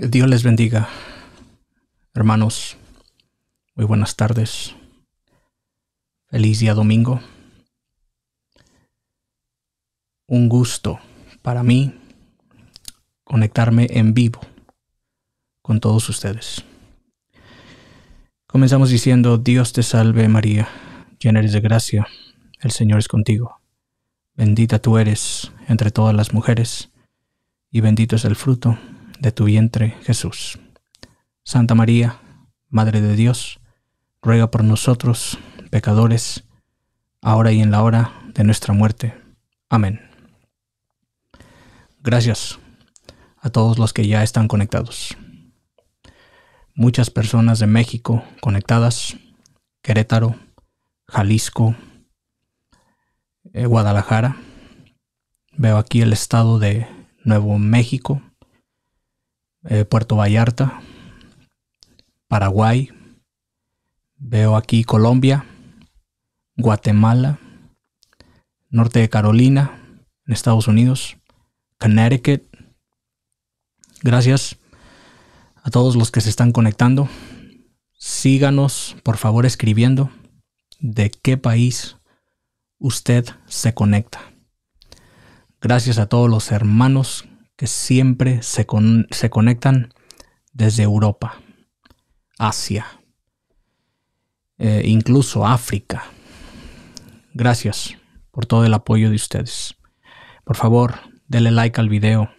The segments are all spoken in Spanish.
Dios les bendiga. Hermanos, muy buenas tardes. Feliz día domingo. Un gusto para mí conectarme en vivo con todos ustedes. Comenzamos diciendo, Dios te salve María, llena eres de gracia, el Señor es contigo. Bendita tú eres entre todas las mujeres, y bendito es el fruto de tu vientre, Jesús. Santa María, Madre de Dios, ruega por nosotros, pecadores, ahora y en la hora de nuestra muerte. Amén. Gracias a todos los que ya están conectados. Muchas personas de México conectadas, Querétaro, Jalisco, eh, Guadalajara. Veo aquí el estado de Nuevo México, eh, Puerto Vallarta, Paraguay, veo aquí Colombia, Guatemala, Norte de Carolina, Estados Unidos, Connecticut. Gracias a todos los que se están conectando. Síganos, por favor, escribiendo de qué país usted se conecta. Gracias a todos los hermanos que siempre se, conectan desde Europa, Asia, eh, incluso África. Gracias por todo el apoyo de ustedes. Por favor, denle like al video.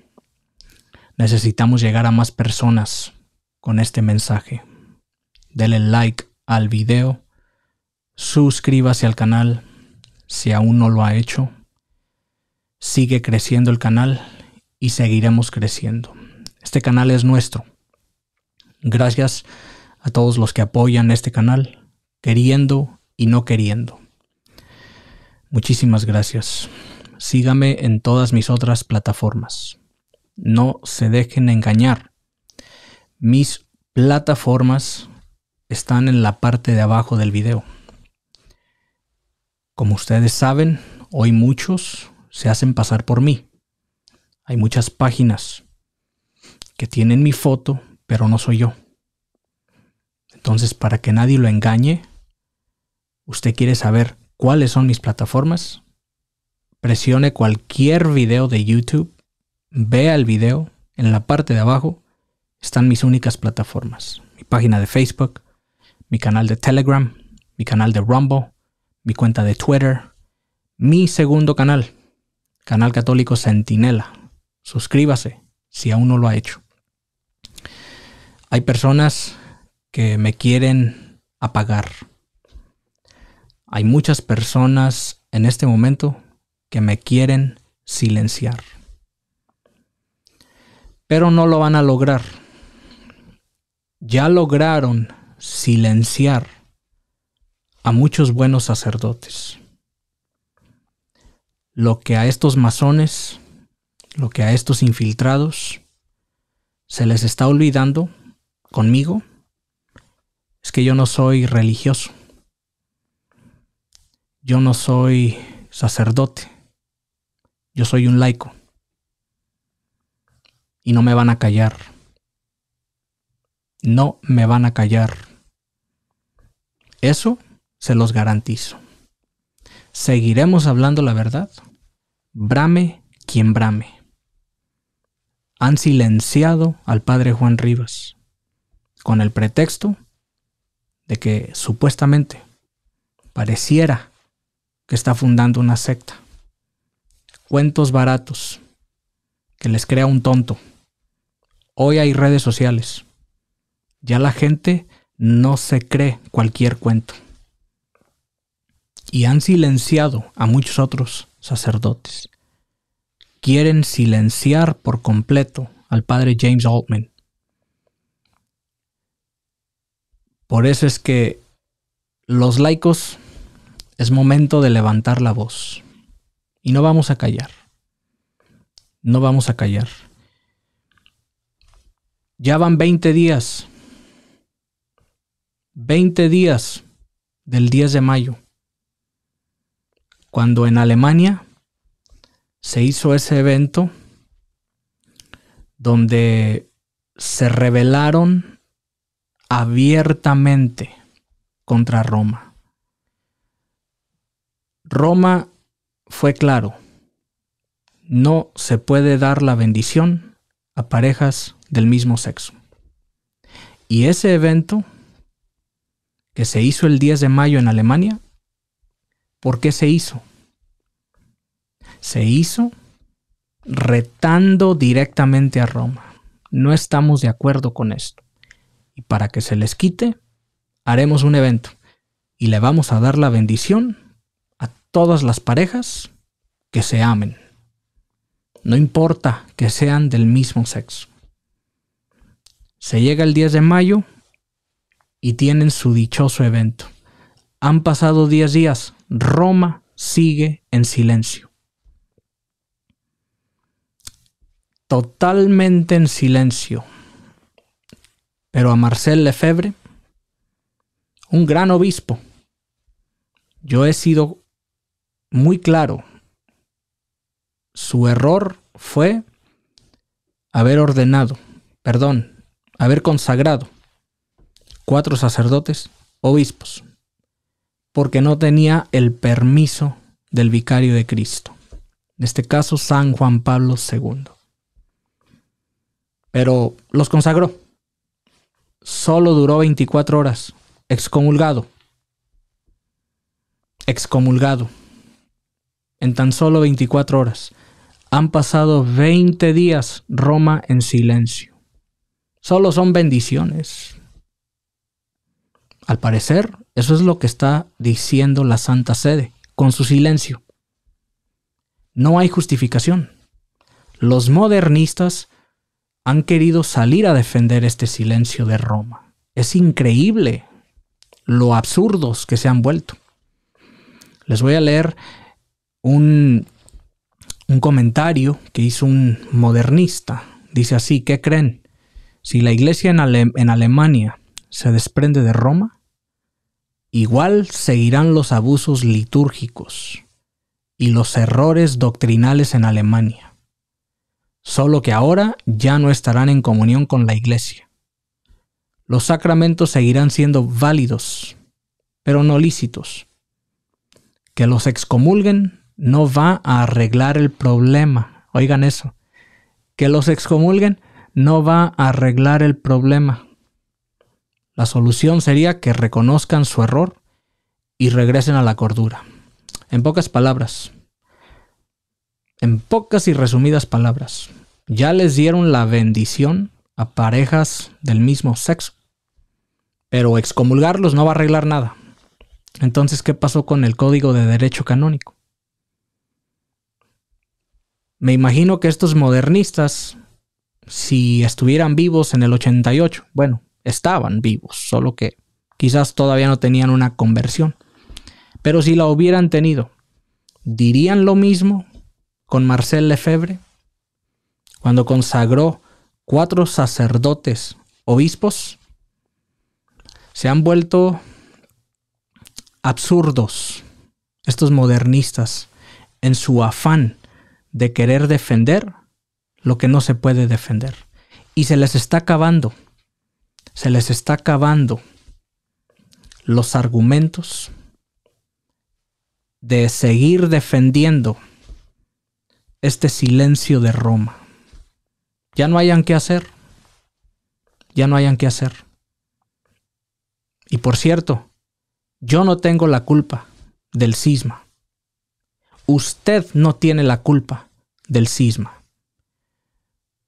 Necesitamos llegar a más personas con este mensaje. Denle like al video. Suscríbase al canal si aún no lo ha hecho. Sigue creciendo el canal y seguiremos creciendo. Este canal es nuestro. Gracias a todos los que apoyan este canal, queriendo y no queriendo. Muchísimas gracias. Sígame en todas mis otras plataformas. No se dejen engañar. Mis plataformas están en la parte de abajo del video. Como ustedes saben, hoy muchos se hacen pasar por mí hay muchas páginas que tienen mi foto, pero no soy yo. Entonces, para que nadie lo engañe, usted quiere saber cuáles son mis plataformas, presione cualquier video de YouTube, vea el video, en la parte de abajo están mis únicas plataformas, mi página de Facebook, mi canal de Telegram, mi canal de Rumble, mi cuenta de Twitter, mi segundo canal, Canal Católico Centinela, suscríbase si aún no lo ha hecho. Hay personas que me quieren apagar. Hay muchas personas en este momento que me quieren silenciar. Pero no lo van a lograr. Ya lograron silenciar a muchos buenos sacerdotes. Lo que a estos masones lo que a estos infiltrados se les está olvidando conmigo es que yo no soy religioso. Yo no soy sacerdote. Yo soy un laico. Y no me van a callar. No me van a callar. Eso se los garantizo. Seguiremos hablando la verdad. Brame quien brame han silenciado al padre Juan Rivas con el pretexto de que supuestamente pareciera que está fundando una secta. Cuentos baratos que les crea un tonto. Hoy hay redes sociales. Ya la gente no se cree cualquier cuento. Y han silenciado a muchos otros sacerdotes quieren silenciar por completo al padre James Altman. Por eso es que los laicos es momento de levantar la voz. Y no vamos a callar. No vamos a callar. Ya van 20 días. 20 días del 10 de mayo. Cuando en Alemania se hizo ese evento donde se rebelaron abiertamente contra Roma. Roma fue claro, no se puede dar la bendición a parejas del mismo sexo. Y ese evento que se hizo el 10 de mayo en Alemania, ¿por qué se hizo? se hizo retando directamente a Roma. No estamos de acuerdo con esto. Y para que se les quite, haremos un evento y le vamos a dar la bendición a todas las parejas que se amen. No importa que sean del mismo sexo. Se llega el 10 de mayo y tienen su dichoso evento. Han pasado 10 días. Roma sigue en silencio. totalmente en silencio. Pero a Marcel Lefebvre, un gran obispo, yo he sido muy claro. Su error fue haber ordenado, perdón, haber consagrado cuatro sacerdotes obispos, porque no tenía el permiso del vicario de Cristo, en este caso San Juan Pablo II pero los consagró. Solo duró 24 horas, excomulgado. Excomulgado. En tan solo 24 horas. Han pasado 20 días Roma en silencio. Solo son bendiciones. Al parecer, eso es lo que está diciendo la Santa Sede con su silencio. No hay justificación. Los modernistas han querido salir a defender este silencio de Roma. Es increíble lo absurdos que se han vuelto. Les voy a leer un, un comentario que hizo un modernista. Dice así, ¿qué creen? Si la iglesia en Alemania se desprende de Roma, igual seguirán los abusos litúrgicos y los errores doctrinales en Alemania solo que ahora ya no estarán en comunión con la iglesia. Los sacramentos seguirán siendo válidos, pero no lícitos. Que los excomulguen no va a arreglar el problema. Oigan eso. Que los excomulguen no va a arreglar el problema. La solución sería que reconozcan su error y regresen a la cordura. En pocas palabras, en pocas y resumidas palabras, ya les dieron la bendición a parejas del mismo sexo, pero excomulgarlos no va a arreglar nada. Entonces, ¿qué pasó con el Código de Derecho Canónico? Me imagino que estos modernistas, si estuvieran vivos en el 88, bueno, estaban vivos, solo que quizás todavía no tenían una conversión. Pero si la hubieran tenido, ¿dirían lo mismo con Marcel Lefebvre, cuando consagró cuatro sacerdotes obispos, se han vuelto absurdos estos modernistas en su afán de querer defender lo que no se puede defender. Y se les está acabando, se les está acabando los argumentos de seguir defendiendo este silencio de Roma. Ya no hayan qué hacer. Ya no hayan qué hacer. Y por cierto, yo no tengo la culpa del cisma. Usted no tiene la culpa del cisma.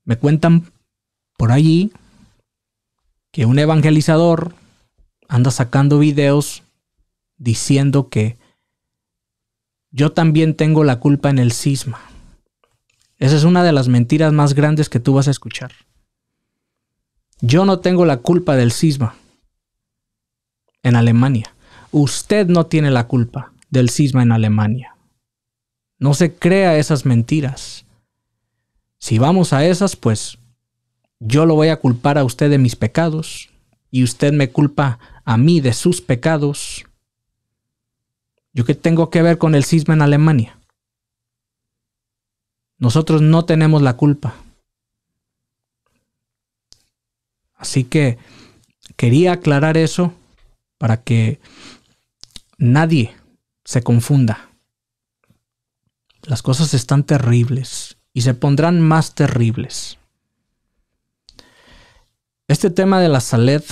Me cuentan por allí que un evangelizador anda sacando videos diciendo que yo también tengo la culpa en el cisma. Esa es una de las mentiras más grandes que tú vas a escuchar. Yo no tengo la culpa del cisma en Alemania. Usted no tiene la culpa del cisma en Alemania. No se crea esas mentiras. Si vamos a esas, pues yo lo voy a culpar a usted de mis pecados y usted me culpa a mí de sus pecados. ¿Yo qué tengo que ver con el cisma en Alemania? Nosotros no tenemos la culpa. Así que quería aclarar eso para que nadie se confunda. Las cosas están terribles y se pondrán más terribles. Este tema de la Saled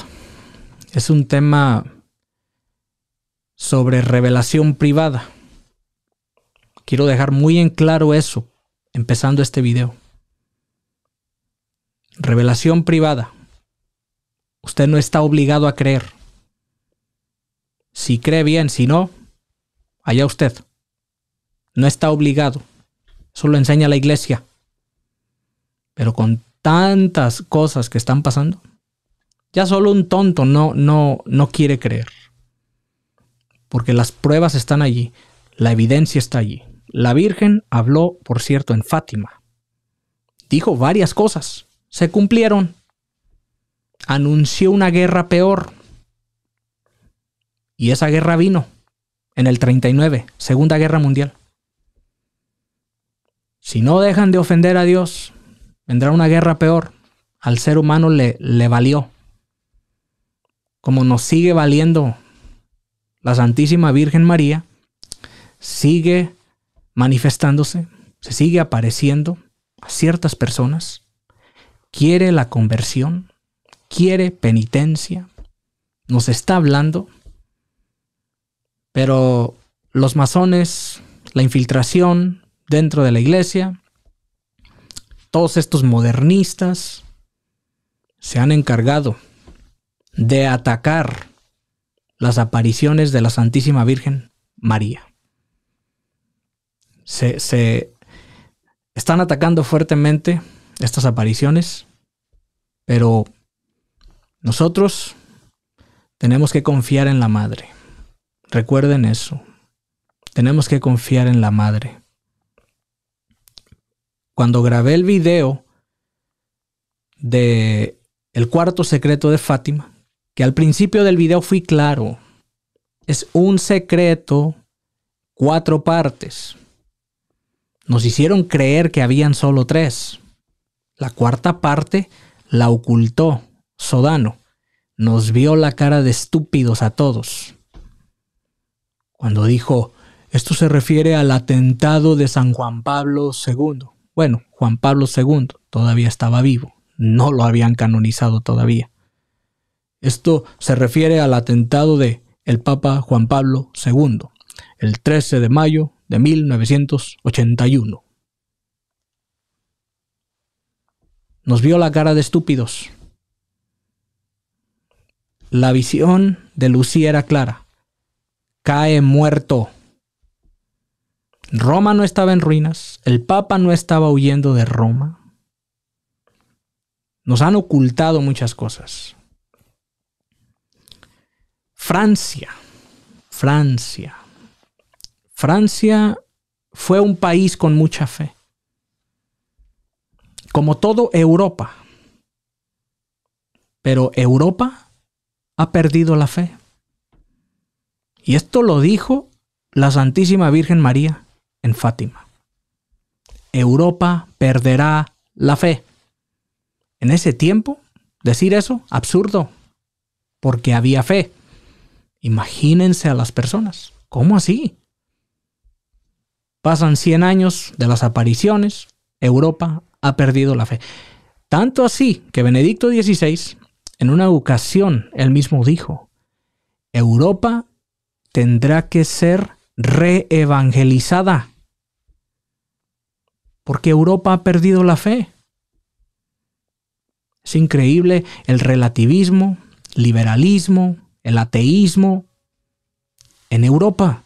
es un tema sobre revelación privada. Quiero dejar muy en claro eso, empezando este video. Revelación privada. Usted no está obligado a creer. Si cree bien, si no, allá usted. No está obligado. Solo enseña la iglesia. Pero con tantas cosas que están pasando, ya solo un tonto no, no, no quiere creer. Porque las pruebas están allí, la evidencia está allí. La Virgen habló, por cierto, en Fátima. Dijo varias cosas. Se cumplieron. Anunció una guerra peor. Y esa guerra vino en el 39, Segunda Guerra Mundial. Si no dejan de ofender a Dios, vendrá una guerra peor. Al ser humano le, le valió. Como nos sigue valiendo la Santísima Virgen María, sigue manifestándose, se sigue apareciendo a ciertas personas, quiere la conversión, quiere penitencia, nos está hablando, pero los masones, la infiltración dentro de la iglesia, todos estos modernistas se han encargado de atacar las apariciones de la Santísima Virgen María se, están atacando fuertemente estas apariciones, pero nosotros tenemos que confiar en la madre. Recuerden eso. Tenemos que confiar en la madre. Cuando grabé el video de El cuarto secreto de Fátima, que al principio del video fui claro, es un secreto, cuatro partes. Nos hicieron creer que habían solo tres. La cuarta parte la ocultó Sodano. Nos vio la cara de estúpidos a todos. Cuando dijo, esto se refiere al atentado de San Juan Pablo II. Bueno, Juan Pablo II todavía estaba vivo, no lo habían canonizado todavía. Esto se refiere al atentado de el Papa Juan Pablo II, el 13 de mayo de 1981. Nos vio la cara de estúpidos. La visión de Lucía era clara. Cae muerto. Roma no estaba en ruinas, el Papa no estaba huyendo de Roma. Nos han ocultado muchas cosas. Francia, Francia. Francia fue un país con mucha fe. Como todo Europa. Pero Europa ha perdido la fe. Y esto lo dijo la Santísima Virgen María en Fátima. Europa perderá la fe. En ese tiempo, decir eso, absurdo, porque había fe. Imagínense a las personas. ¿Cómo así? Pasan 100 años de las apariciones, Europa ha perdido la fe. Tanto así que Benedicto XVI, en una ocasión, él mismo dijo, Europa tendrá que ser reevangelizada, porque Europa ha perdido la fe. Es increíble el relativismo, liberalismo, el ateísmo en Europa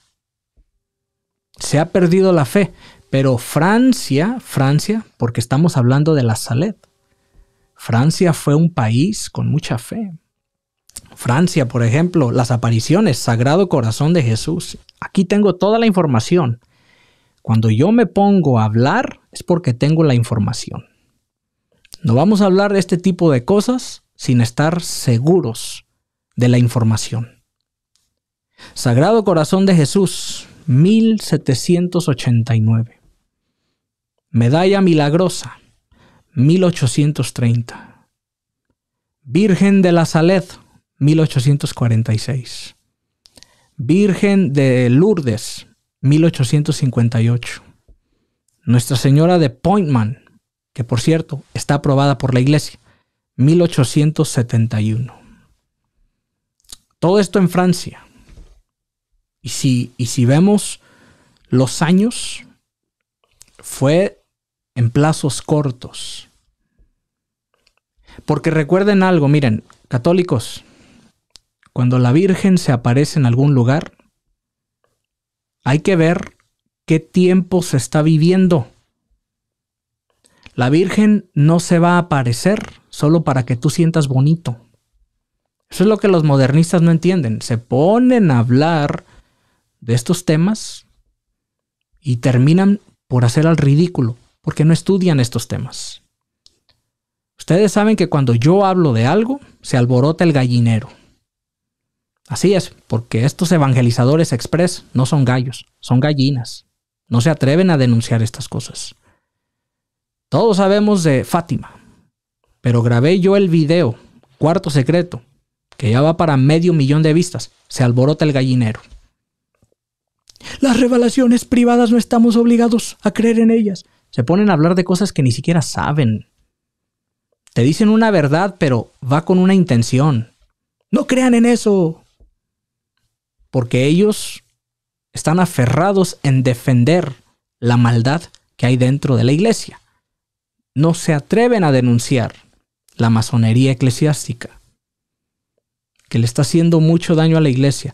se ha perdido la fe. Pero Francia, Francia, porque estamos hablando de la Salet, Francia fue un país con mucha fe. Francia, por ejemplo, las apariciones, Sagrado Corazón de Jesús. Aquí tengo toda la información. Cuando yo me pongo a hablar es porque tengo la información. No vamos a hablar de este tipo de cosas sin estar seguros de la información. Sagrado Corazón de Jesús, 1789. Medalla Milagrosa, 1830. Virgen de la Saled, 1846. Virgen de Lourdes, 1858. Nuestra Señora de Pointman, que por cierto está aprobada por la Iglesia, 1871. Todo esto en Francia. Y si, y si vemos los años, fue en plazos cortos. Porque recuerden algo, miren, católicos, cuando la Virgen se aparece en algún lugar, hay que ver qué tiempo se está viviendo. La Virgen no se va a aparecer solo para que tú sientas bonito. Eso es lo que los modernistas no entienden. Se ponen a hablar de estos temas y terminan por hacer al ridículo, porque no estudian estos temas. Ustedes saben que cuando yo hablo de algo, se alborota el gallinero. Así es, porque estos evangelizadores express no son gallos, son gallinas. No se atreven a denunciar estas cosas. Todos sabemos de Fátima, pero grabé yo el video, cuarto secreto, que ya va para medio millón de vistas. Se alborota el gallinero. Las revelaciones privadas no estamos obligados a creer en ellas. Se ponen a hablar de cosas que ni siquiera saben. Te dicen una verdad, pero va con una intención. No crean en eso. Porque ellos están aferrados en defender la maldad que hay dentro de la iglesia. No se atreven a denunciar la masonería eclesiástica, que le está haciendo mucho daño a la iglesia.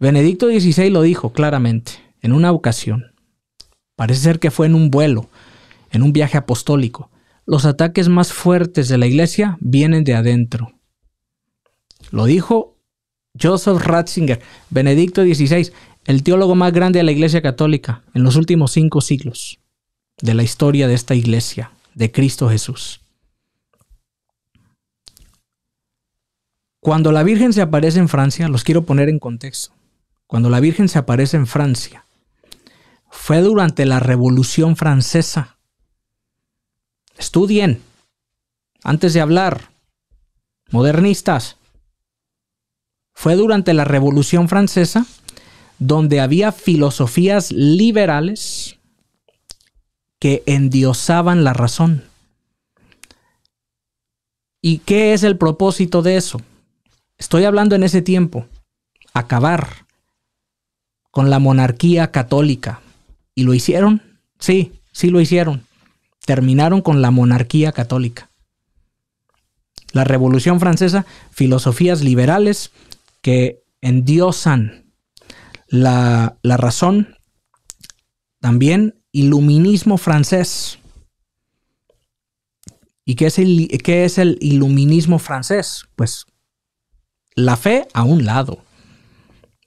Benedicto XVI lo dijo claramente en una ocasión. Parece ser que fue en un vuelo, en un viaje apostólico. Los ataques más fuertes de la iglesia vienen de adentro. Lo dijo Joseph Ratzinger, Benedicto XVI, el teólogo más grande de la Iglesia Católica en los últimos cinco siglos de la historia de esta Iglesia, de Cristo Jesús. Cuando la Virgen se aparece en Francia, los quiero poner en contexto cuando la Virgen se aparece en Francia, fue durante la Revolución Francesa. Estudien, antes de hablar, modernistas. Fue durante la Revolución Francesa donde había filosofías liberales que endiosaban la razón. ¿Y qué es el propósito de eso? Estoy hablando en ese tiempo, acabar con la monarquía católica. ¿Y lo hicieron? Sí, sí lo hicieron. Terminaron con la monarquía católica. La Revolución Francesa, filosofías liberales que endiosan la, razón, también iluminismo francés. ¿Y qué es, el, qué es el iluminismo francés? Pues la fe a un lado.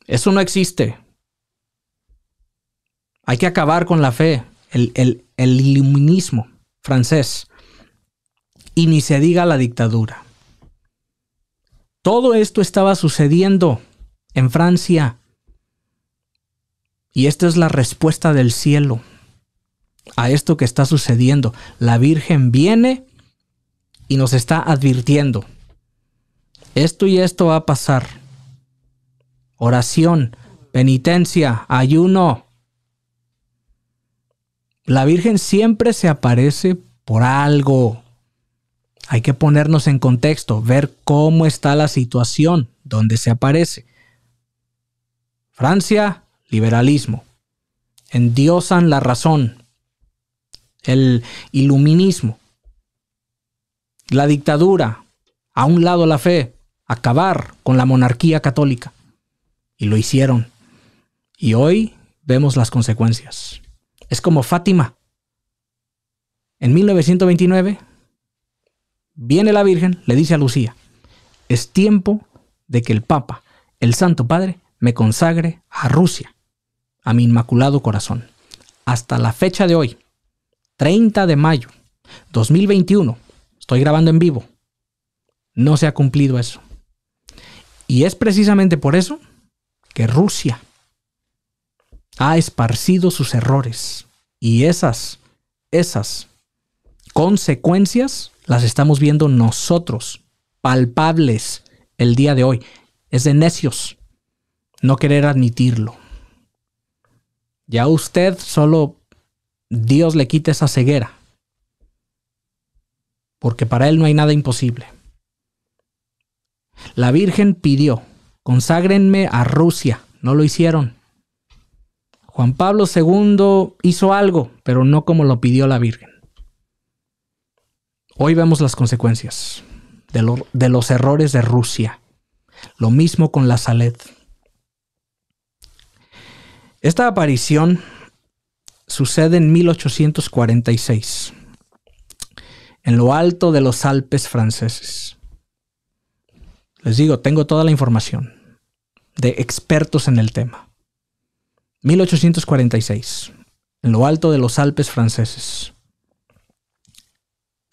Eso no existe. Hay que acabar con la fe, el, iluminismo francés. Y ni se diga la dictadura. Todo esto estaba sucediendo en Francia. Y esta es la respuesta del cielo a esto que está sucediendo. La Virgen viene y nos está advirtiendo. Esto y esto va a pasar. Oración, penitencia, ayuno, la Virgen siempre se aparece por algo. Hay que ponernos en contexto, ver cómo está la situación donde se aparece. Francia, liberalismo. Endiosan la razón, el iluminismo, la dictadura, a un lado la fe, acabar con la monarquía católica. Y lo hicieron. Y hoy vemos las consecuencias. Es como Fátima. En 1929 viene la Virgen, le dice a Lucía, es tiempo de que el Papa, el Santo Padre, me consagre a Rusia, a mi Inmaculado Corazón. Hasta la fecha de hoy, 30 de mayo 2021, estoy grabando en vivo, no se ha cumplido eso. Y es precisamente por eso que Rusia ha esparcido sus errores. Y esas, esas consecuencias las estamos viendo nosotros, palpables el día de hoy. Es de necios no querer admitirlo. Ya usted solo Dios le quite esa ceguera, porque para Él no hay nada imposible. La Virgen pidió, conságrenme a Rusia, no lo hicieron. Juan Pablo II hizo algo, pero no como lo pidió la Virgen. Hoy vemos las consecuencias de, los errores de Rusia. Lo mismo con la Saled. Esta aparición sucede en 1846, en lo alto de los Alpes franceses. Les digo, tengo toda la información de expertos en el tema. 1846, en lo alto de los Alpes franceses.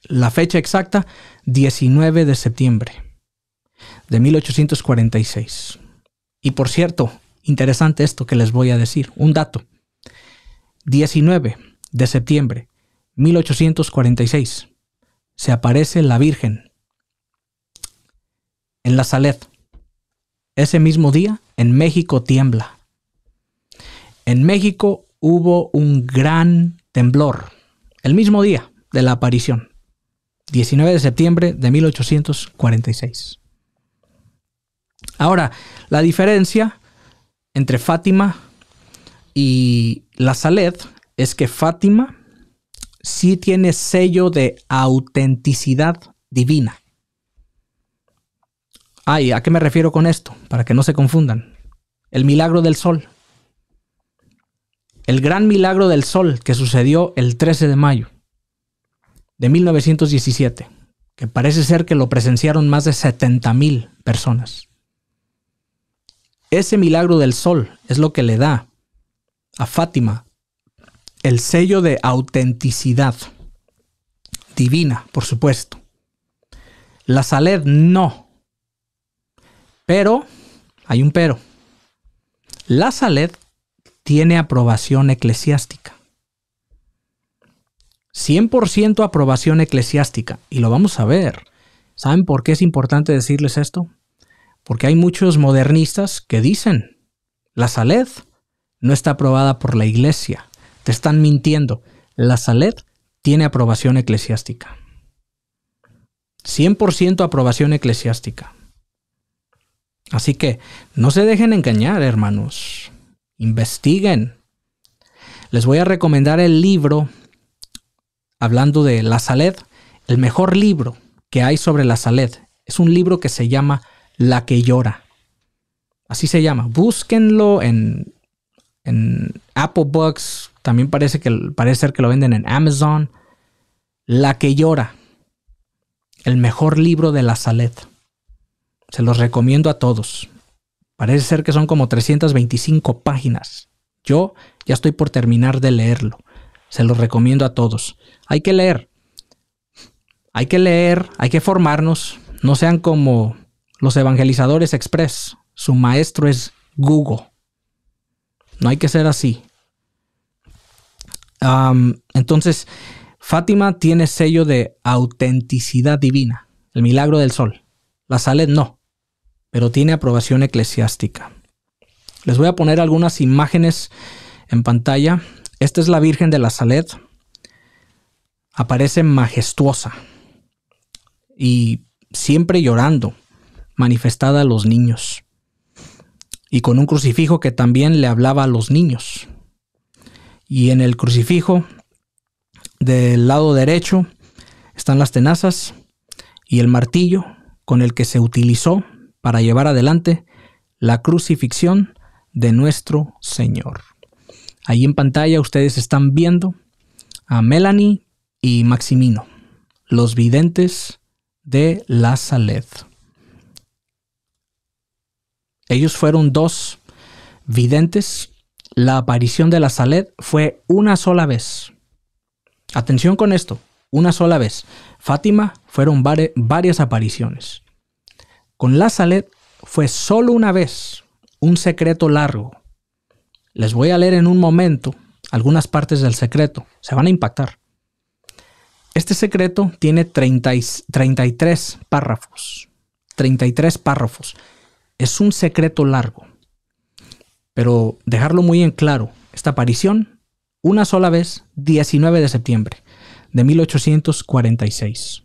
La fecha exacta, 19 de septiembre de 1846. Y por cierto, interesante esto que les voy a decir, un dato. 19 de septiembre 1846 se aparece la Virgen en la Salet. Ese mismo día en México tiembla. En México hubo un gran temblor el mismo día de la aparición, 19 de septiembre de 1846. Ahora, la diferencia entre Fátima y la Saled es que Fátima sí tiene sello de autenticidad divina. Ay, ¿a qué me refiero con esto? Para que no se confundan. El milagro del sol, el gran milagro del sol que sucedió el 13 de mayo de 1917, que parece ser que lo presenciaron más de 70 mil personas. Ese milagro del sol es lo que le da a Fátima el sello de autenticidad divina, por supuesto. La Saled no. Pero, hay un pero. La Saled tiene aprobación eclesiástica. 100% aprobación eclesiástica. Y lo vamos a ver. ¿Saben por qué es importante decirles esto? Porque hay muchos modernistas que dicen, la Saled no está aprobada por la iglesia. Te están mintiendo. La Saled tiene aprobación eclesiástica. 100% aprobación eclesiástica. Así que no se dejen engañar, hermanos investiguen. Les voy a recomendar el libro, hablando de la Saled, el mejor libro que hay sobre la Saled. Es un libro que se llama La que llora. Así se llama. Búsquenlo en, en Apple Books. También parece, que, parece ser que lo venden en Amazon. La que llora. El mejor libro de la Saled. Se los recomiendo a todos. Parece ser que son como 325 páginas. Yo ya estoy por terminar de leerlo. Se los recomiendo a todos. Hay que leer. Hay que leer, hay que formarnos. No sean como los evangelizadores express. Su maestro es Google. No hay que ser así. entonces, Fátima tiene sello de autenticidad divina, el milagro del sol. La Saled no pero tiene aprobación eclesiástica. Les voy a poner algunas imágenes en pantalla. Esta es la Virgen de la Salet. Aparece majestuosa y siempre llorando, manifestada a los niños. Y con un crucifijo que también le hablaba a los niños. Y en el crucifijo del lado derecho están las tenazas y el martillo con el que se utilizó para llevar adelante la crucifixión de nuestro Señor. Ahí en pantalla ustedes están viendo a Melanie y Maximino, los videntes de la Saled. Ellos fueron dos videntes. La aparición de la Saled fue una sola vez. Atención con esto, una sola vez. Fátima fueron varias apariciones. Con la fue solo una vez un secreto largo. Les voy a leer en un momento algunas partes del secreto. Se van a impactar. Este secreto tiene 33 párrafos. 33 párrafos. Es un secreto largo. Pero dejarlo muy en claro, esta aparición, una sola vez, 19 de septiembre de 1846.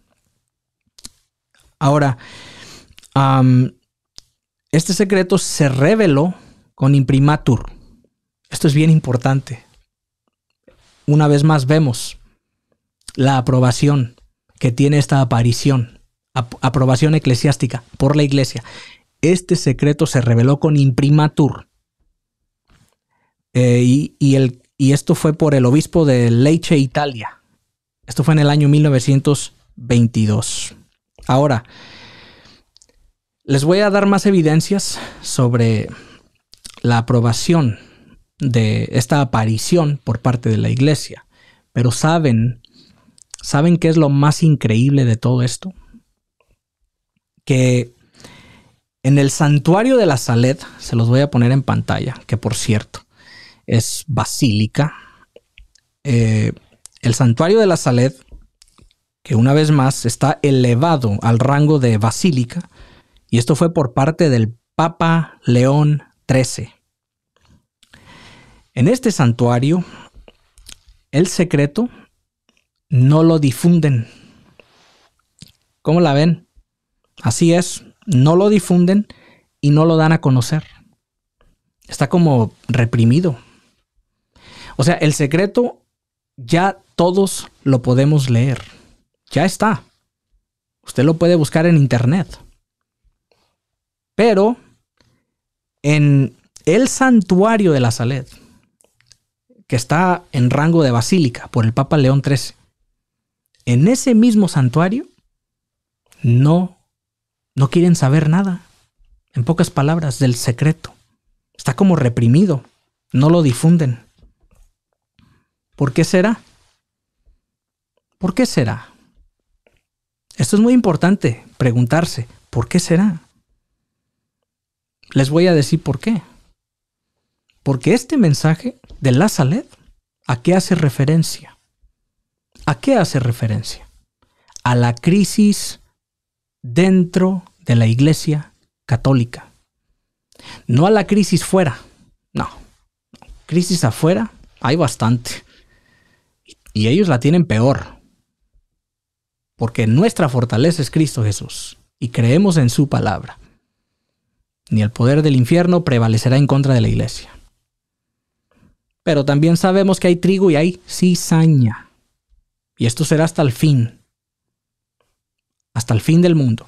Ahora, este secreto se reveló con imprimatur. Esto es bien importante. Una vez más vemos la aprobación que tiene esta aparición, aprobación eclesiástica por la iglesia. Este secreto se reveló con imprimatur. Eh, y, y esto fue por el obispo de Lecce, Italia. Esto fue en el año 1922. Ahora, les voy a dar más evidencias sobre la aprobación de esta aparición por parte de la iglesia. Pero saben, ¿saben qué es lo más increíble de todo esto? Que en el santuario de la Saled, se los voy a poner en pantalla, que por cierto es basílica, eh, el santuario de la Saled, que una vez más está elevado al rango de basílica, y esto fue por parte del Papa León XIII. En este santuario, el secreto no lo difunden. ¿Cómo la ven? Así es, no lo difunden y no lo dan a conocer. Está como reprimido. O sea, el secreto ya todos lo podemos leer. Ya está. Usted lo puede buscar en internet. Pero en el santuario de la Salet, que está en rango de basílica por el Papa León XIII, en ese mismo santuario no, no quieren saber nada, en pocas palabras, del secreto. Está como reprimido, no lo difunden. ¿Por qué será? ¿Por qué será? Esto es muy importante preguntarse, ¿por qué será? Les voy a decir por qué. Porque este mensaje de la ¿a qué hace referencia? ¿A qué hace referencia? A la crisis dentro de la Iglesia Católica. No a la crisis fuera, no. Crisis afuera hay bastante. Y ellos la tienen peor. Porque nuestra fortaleza es Cristo Jesús y creemos en su palabra ni el poder del infierno prevalecerá en contra de la iglesia. Pero también sabemos que hay trigo y hay cizaña. Y esto será hasta el fin. Hasta el fin del mundo.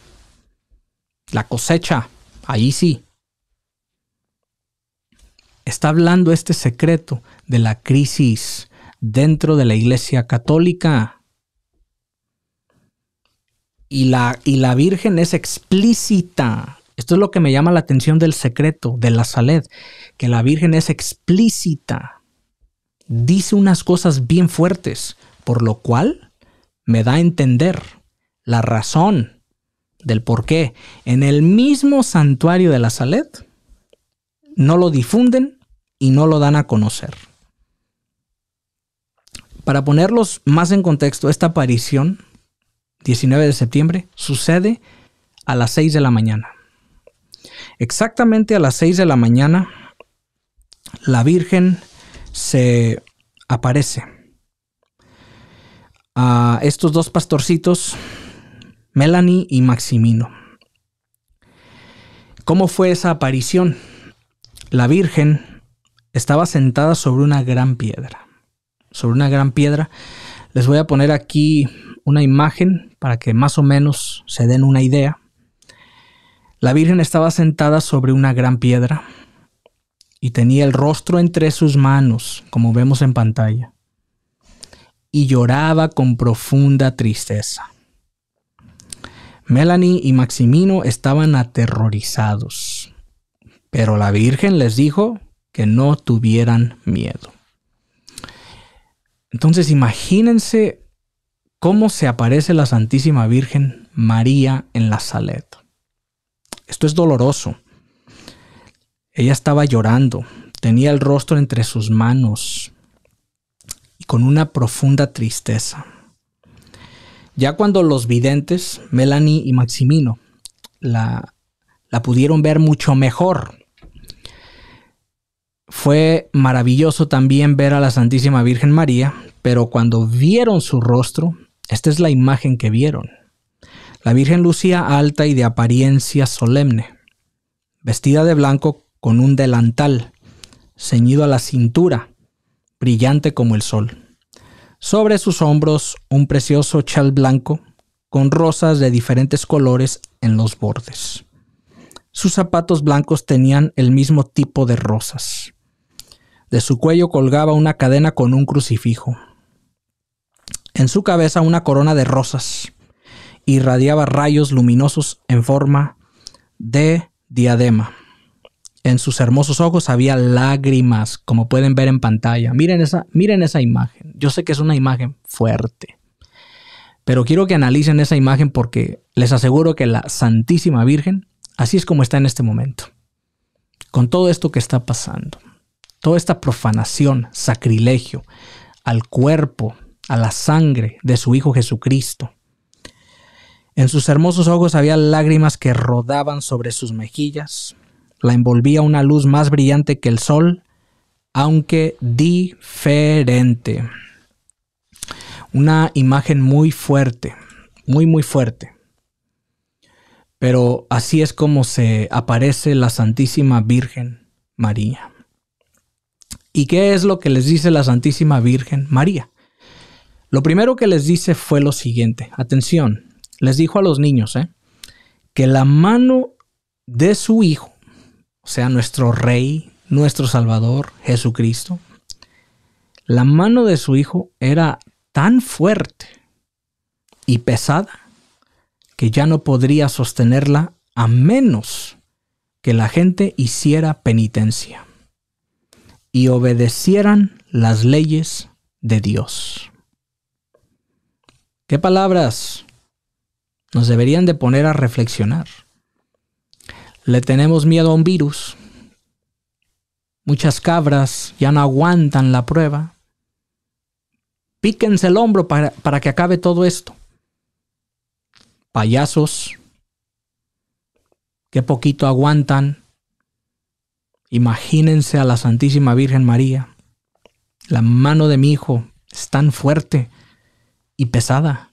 La cosecha, ahí sí. Está hablando este secreto de la crisis dentro de la iglesia católica. Y la, y la Virgen es explícita esto es lo que me llama la atención del secreto, de la Saled, que la Virgen es explícita. Dice unas cosas bien fuertes, por lo cual me da a entender la razón del por qué en el mismo santuario de la Saled no lo difunden y no lo dan a conocer. Para ponerlos más en contexto, esta aparición, 19 de septiembre, sucede a las 6 de la mañana. Exactamente a las 6 de la mañana, la Virgen se aparece a estos dos pastorcitos, Melanie y Maximino. ¿Cómo fue esa aparición? La Virgen estaba sentada sobre una gran piedra. Sobre una gran piedra. Les voy a poner aquí una imagen para que más o menos se den una idea. La Virgen estaba sentada sobre una gran piedra y tenía el rostro entre sus manos, como vemos en pantalla, y lloraba con profunda tristeza. Melanie y Maximino estaban aterrorizados, pero la Virgen les dijo que no tuvieran miedo. Entonces imagínense cómo se aparece la Santísima Virgen María en la Saleta. Esto es doloroso. Ella estaba llorando, tenía el rostro entre sus manos y con una profunda tristeza. Ya cuando los videntes, Melanie y Maximino, la, la pudieron ver mucho mejor, fue maravilloso también ver a la Santísima Virgen María, pero cuando vieron su rostro, esta es la imagen que vieron. La Virgen lucía alta y de apariencia solemne, vestida de blanco con un delantal, ceñido a la cintura, brillante como el sol. Sobre sus hombros un precioso chal blanco con rosas de diferentes colores en los bordes. Sus zapatos blancos tenían el mismo tipo de rosas. De su cuello colgaba una cadena con un crucifijo. En su cabeza una corona de rosas irradiaba rayos luminosos en forma de diadema. En sus hermosos ojos había lágrimas, como pueden ver en pantalla. Miren esa, miren esa imagen. Yo sé que es una imagen fuerte, pero quiero que analicen esa imagen porque les aseguro que la Santísima Virgen, así es como está en este momento, con todo esto que está pasando, toda esta profanación, sacrilegio al cuerpo, a la sangre de su Hijo Jesucristo. En sus hermosos ojos había lágrimas que rodaban sobre sus mejillas. La envolvía una luz más brillante que el sol, aunque diferente. Una imagen muy fuerte, muy, muy fuerte. Pero así es como se aparece la Santísima Virgen María. ¿Y qué es lo que les dice la Santísima Virgen María? Lo primero que les dice fue lo siguiente, atención, les dijo a los niños ¿eh? que la mano de su Hijo, o sea, nuestro Rey, nuestro Salvador, Jesucristo, la mano de su Hijo era tan fuerte y pesada que ya no podría sostenerla a menos que la gente hiciera penitencia y obedecieran las leyes de Dios. ¿Qué palabras nos deberían de poner a reflexionar. Le tenemos miedo a un virus. Muchas cabras ya no aguantan la prueba. Píquense el hombro para, para que acabe todo esto. Payasos, qué poquito aguantan. Imagínense a la Santísima Virgen María. La mano de mi hijo es tan fuerte y pesada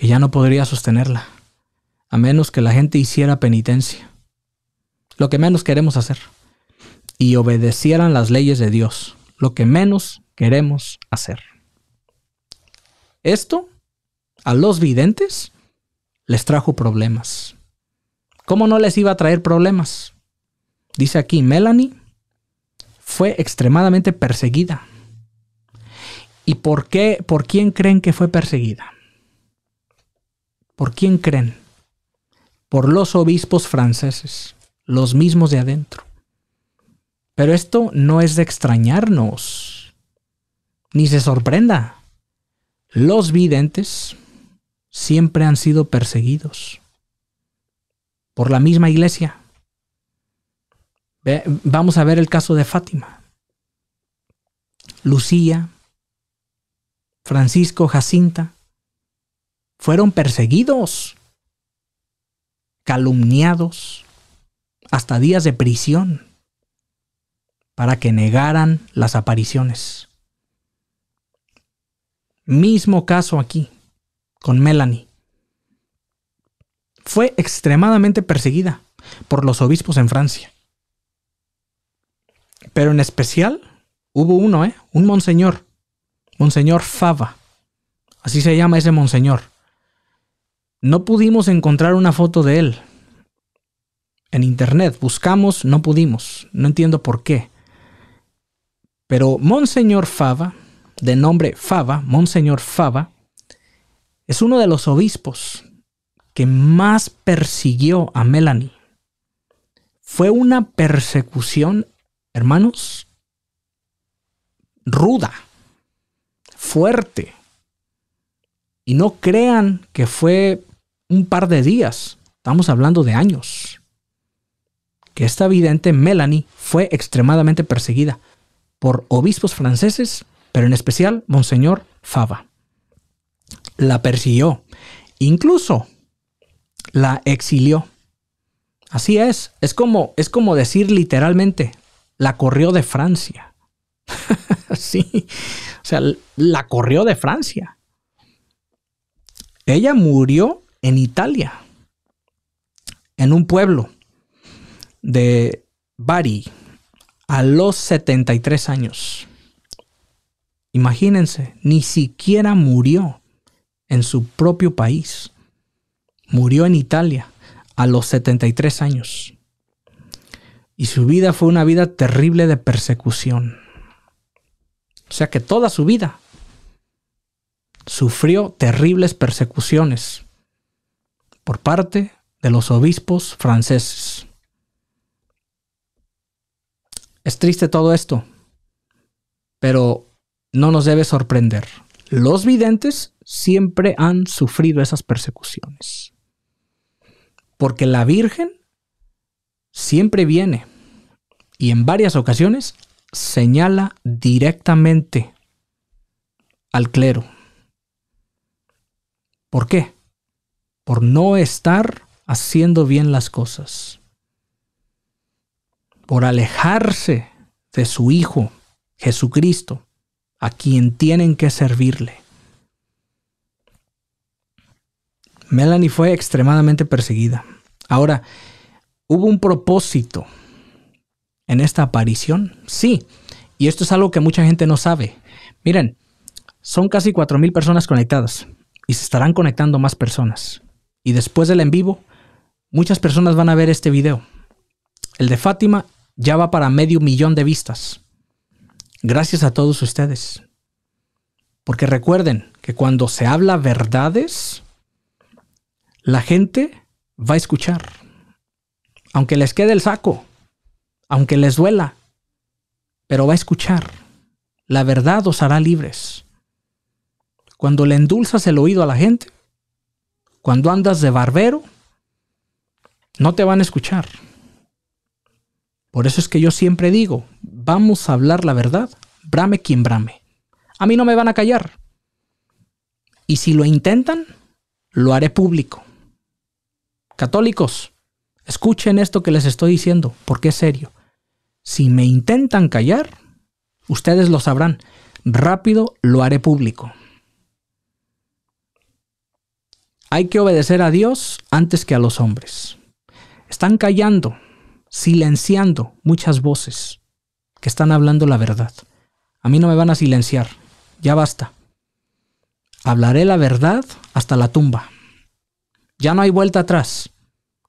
que ya no podría sostenerla, a menos que la gente hiciera penitencia, lo que menos queremos hacer, y obedecieran las leyes de Dios, lo que menos queremos hacer. Esto a los videntes les trajo problemas. ¿Cómo no les iba a traer problemas? Dice aquí, Melanie fue extremadamente perseguida. ¿Y por qué? ¿Por quién creen que fue perseguida? ¿Por quién creen? Por los obispos franceses, los mismos de adentro. Pero esto no es de extrañarnos, ni se sorprenda. Los videntes siempre han sido perseguidos por la misma iglesia. Vamos a ver el caso de Fátima. Lucía, Francisco, Jacinta, fueron perseguidos, calumniados, hasta días de prisión, para que negaran las apariciones. Mismo caso aquí, con Melanie. Fue extremadamente perseguida por los obispos en Francia. Pero en especial hubo uno, ¿eh? Un monseñor, Monseñor Fava. Así se llama ese monseñor. No pudimos encontrar una foto de él. En internet buscamos, no pudimos. No entiendo por qué. Pero Monseñor Fava, de nombre Fava, Monseñor Fava, es uno de los obispos que más persiguió a Melanie. Fue una persecución, hermanos, ruda, fuerte. Y no crean que fue un par de días, estamos hablando de años, que esta vidente Melanie fue extremadamente perseguida por obispos franceses, pero en especial Monseñor Fava. La persiguió, incluso la exilió. Así es, es como, es como decir literalmente, la corrió de Francia. sí, o sea, la corrió de Francia. Ella murió en Italia, en un pueblo de Bari, a los 73 años. Imagínense, ni siquiera murió en su propio país. Murió en Italia a los 73 años. Y su vida fue una vida terrible de persecución. O sea que toda su vida sufrió terribles persecuciones por parte de los obispos franceses. Es triste todo esto, pero no nos debe sorprender. Los videntes siempre han sufrido esas persecuciones, porque la Virgen siempre viene y en varias ocasiones señala directamente al clero. ¿Por qué? por no estar haciendo bien las cosas, por alejarse de su Hijo, Jesucristo, a quien tienen que servirle. Melanie fue extremadamente perseguida. Ahora, ¿hubo un propósito en esta aparición? Sí, y esto es algo que mucha gente no sabe. Miren, son casi 4.000 personas conectadas y se estarán conectando más personas y después del en vivo, muchas personas van a ver este video. El de Fátima ya va para medio millón de vistas. Gracias a todos ustedes. Porque recuerden que cuando se habla verdades, la gente va a escuchar. Aunque les quede el saco, aunque les duela, pero va a escuchar. La verdad os hará libres. Cuando le endulzas el oído a la gente, cuando andas de barbero, no te van a escuchar. Por eso es que yo siempre digo, vamos a hablar la verdad, brame quien brame. A mí no me van a callar. Y si lo intentan, lo haré público. Católicos, escuchen esto que les estoy diciendo, porque es serio. Si me intentan callar, ustedes lo sabrán. Rápido lo haré público. Hay que obedecer a Dios antes que a los hombres. Están callando, silenciando muchas voces que están hablando la verdad. A mí no me van a silenciar, ya basta. Hablaré la verdad hasta la tumba. Ya no hay vuelta atrás.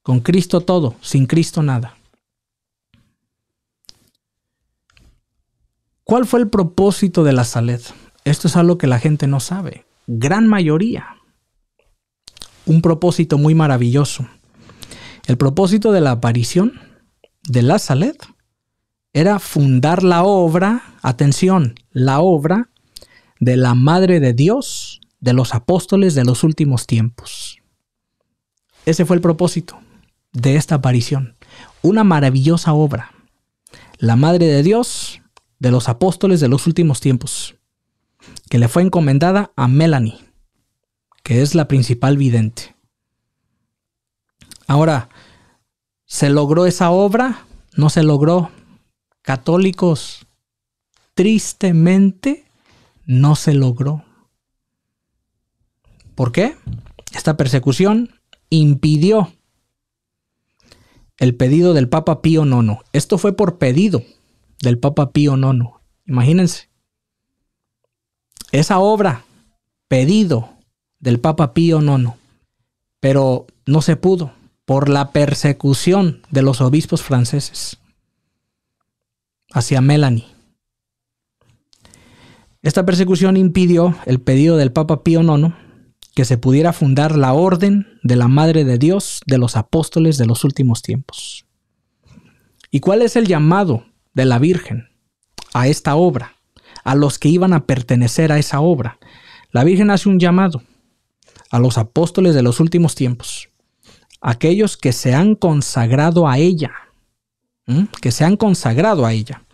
Con Cristo todo, sin Cristo nada. ¿Cuál fue el propósito de la Saled? Esto es algo que la gente no sabe. Gran mayoría un propósito muy maravilloso. El propósito de la aparición de Lazaret era fundar la obra, atención, la obra de la Madre de Dios, de los apóstoles de los últimos tiempos. Ese fue el propósito de esta aparición. Una maravillosa obra. La Madre de Dios, de los apóstoles de los últimos tiempos, que le fue encomendada a Melanie que es la principal vidente. Ahora, ¿se logró esa obra? No se logró. Católicos, tristemente, no se logró. ¿Por qué? Esta persecución impidió el pedido del Papa Pío IX. Esto fue por pedido del Papa Pío IX. Imagínense. Esa obra, pedido del Papa Pío IX, pero no se pudo por la persecución de los obispos franceses hacia Melanie. Esta persecución impidió el pedido del Papa Pío IX que se pudiera fundar la Orden de la Madre de Dios de los Apóstoles de los últimos tiempos. ¿Y cuál es el llamado de la Virgen a esta obra, a los que iban a pertenecer a esa obra? La Virgen hace un llamado a los apóstoles de los últimos tiempos, aquellos que se han consagrado a ella, que se han consagrado a ella,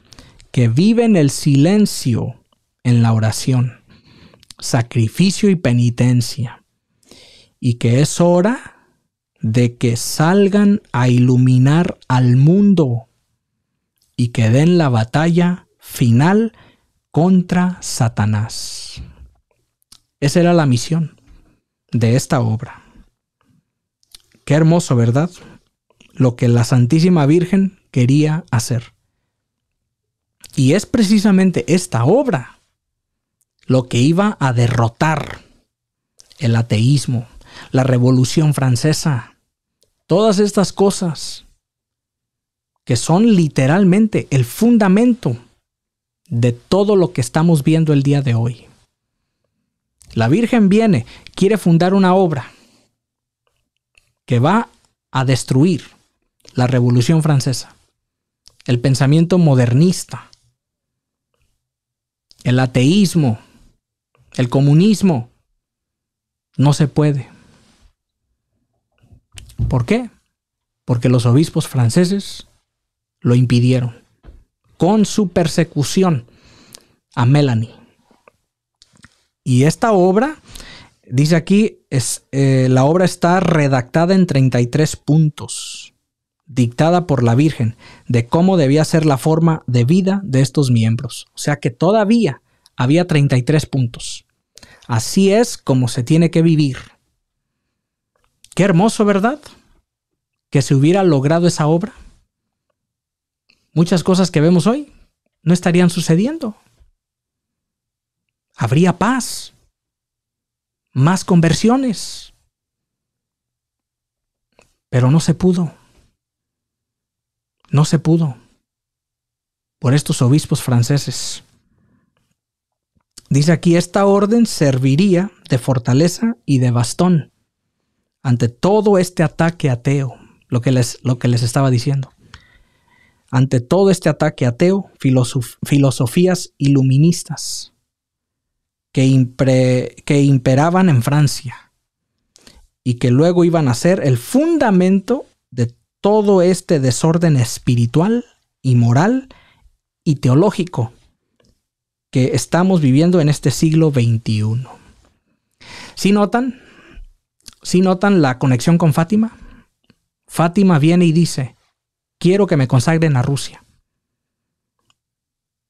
que viven el silencio en la oración, sacrificio y penitencia, y que es hora de que salgan a iluminar al mundo y que den la batalla final contra Satanás. Esa era la misión de esta obra. Qué hermoso, ¿verdad? Lo que la Santísima Virgen quería hacer. Y es precisamente esta obra lo que iba a derrotar el ateísmo, la Revolución Francesa, todas estas cosas que son literalmente el fundamento de todo lo que estamos viendo el día de hoy. La Virgen viene, quiere fundar una obra que va a destruir la Revolución Francesa, el pensamiento modernista, el ateísmo, el comunismo. No se puede. ¿Por qué? Porque los obispos franceses lo impidieron con su persecución a Melanie. Y esta obra, dice aquí, es, eh, la obra está redactada en 33 puntos, dictada por la Virgen, de cómo debía ser la forma de vida de estos miembros. O sea que todavía había 33 puntos. Así es como se tiene que vivir. Qué hermoso, ¿verdad? Que se hubiera logrado esa obra. Muchas cosas que vemos hoy no estarían sucediendo habría paz, más conversiones. Pero no se pudo. No se pudo. Por estos obispos franceses. Dice aquí, esta orden serviría de fortaleza y de bastón ante todo este ataque ateo, lo que les, lo que les estaba diciendo. Ante todo este ataque ateo, filosofías iluministas que, imperaban en Francia y que luego iban a ser el fundamento de todo este desorden espiritual y moral y teológico que estamos viviendo en este siglo XXI. Si notan? ¿Sí notan la conexión con Fátima? Fátima viene y dice, quiero que me consagren a Rusia.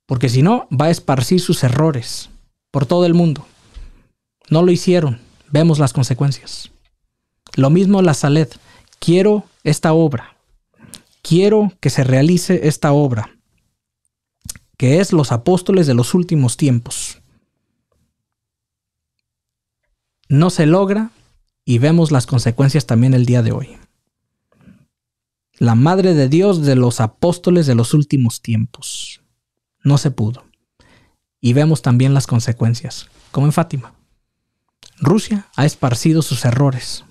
Porque si no, va a esparcir sus errores por todo el mundo. No lo hicieron. Vemos las consecuencias. Lo mismo la Saled. Quiero esta obra. Quiero que se realice esta obra, que es los apóstoles de los últimos tiempos. No se logra y vemos las consecuencias también el día de hoy. La Madre de Dios de los apóstoles de los últimos tiempos. No se pudo y vemos también las consecuencias, como en Fátima. Rusia ha esparcido sus errores.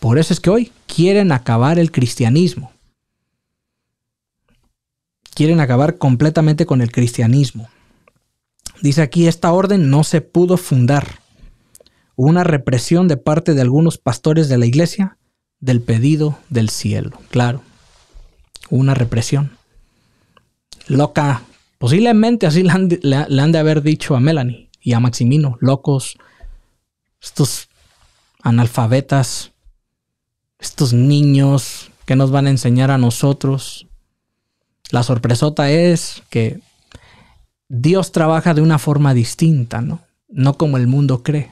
Por eso es que hoy quieren acabar el cristianismo. Quieren acabar completamente con el cristianismo. Dice aquí, esta orden no se pudo fundar. Una represión de parte de algunos pastores de la iglesia del pedido del cielo. Claro, una represión. Loca, Posiblemente así le han, de, haber dicho a Melanie y a Maximino, locos, estos analfabetas, estos niños que nos van a enseñar a nosotros. La sorpresota es que Dios trabaja de una forma distinta, ¿no? No como el mundo cree.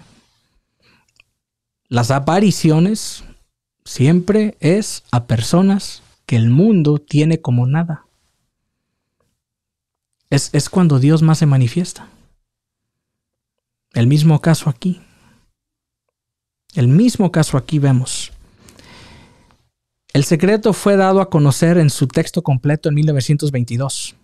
Las apariciones siempre es a personas que el mundo tiene como nada es, cuando Dios más se manifiesta. El mismo caso aquí. El mismo caso aquí vemos. El secreto fue dado a conocer en su texto completo en 1922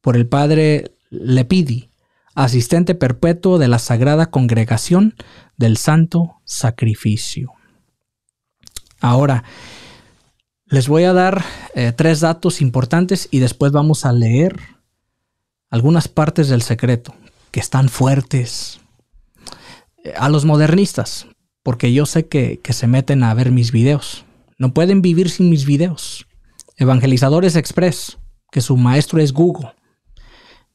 por el padre Lepidi, asistente perpetuo de la Sagrada Congregación del Santo Sacrificio. Ahora, les voy a dar eh, tres datos importantes y después vamos a leer algunas partes del secreto que están fuertes. Eh, a los modernistas, porque yo sé que, se meten a ver mis videos. No pueden vivir sin mis videos. Evangelizadores Express, que su maestro es Google.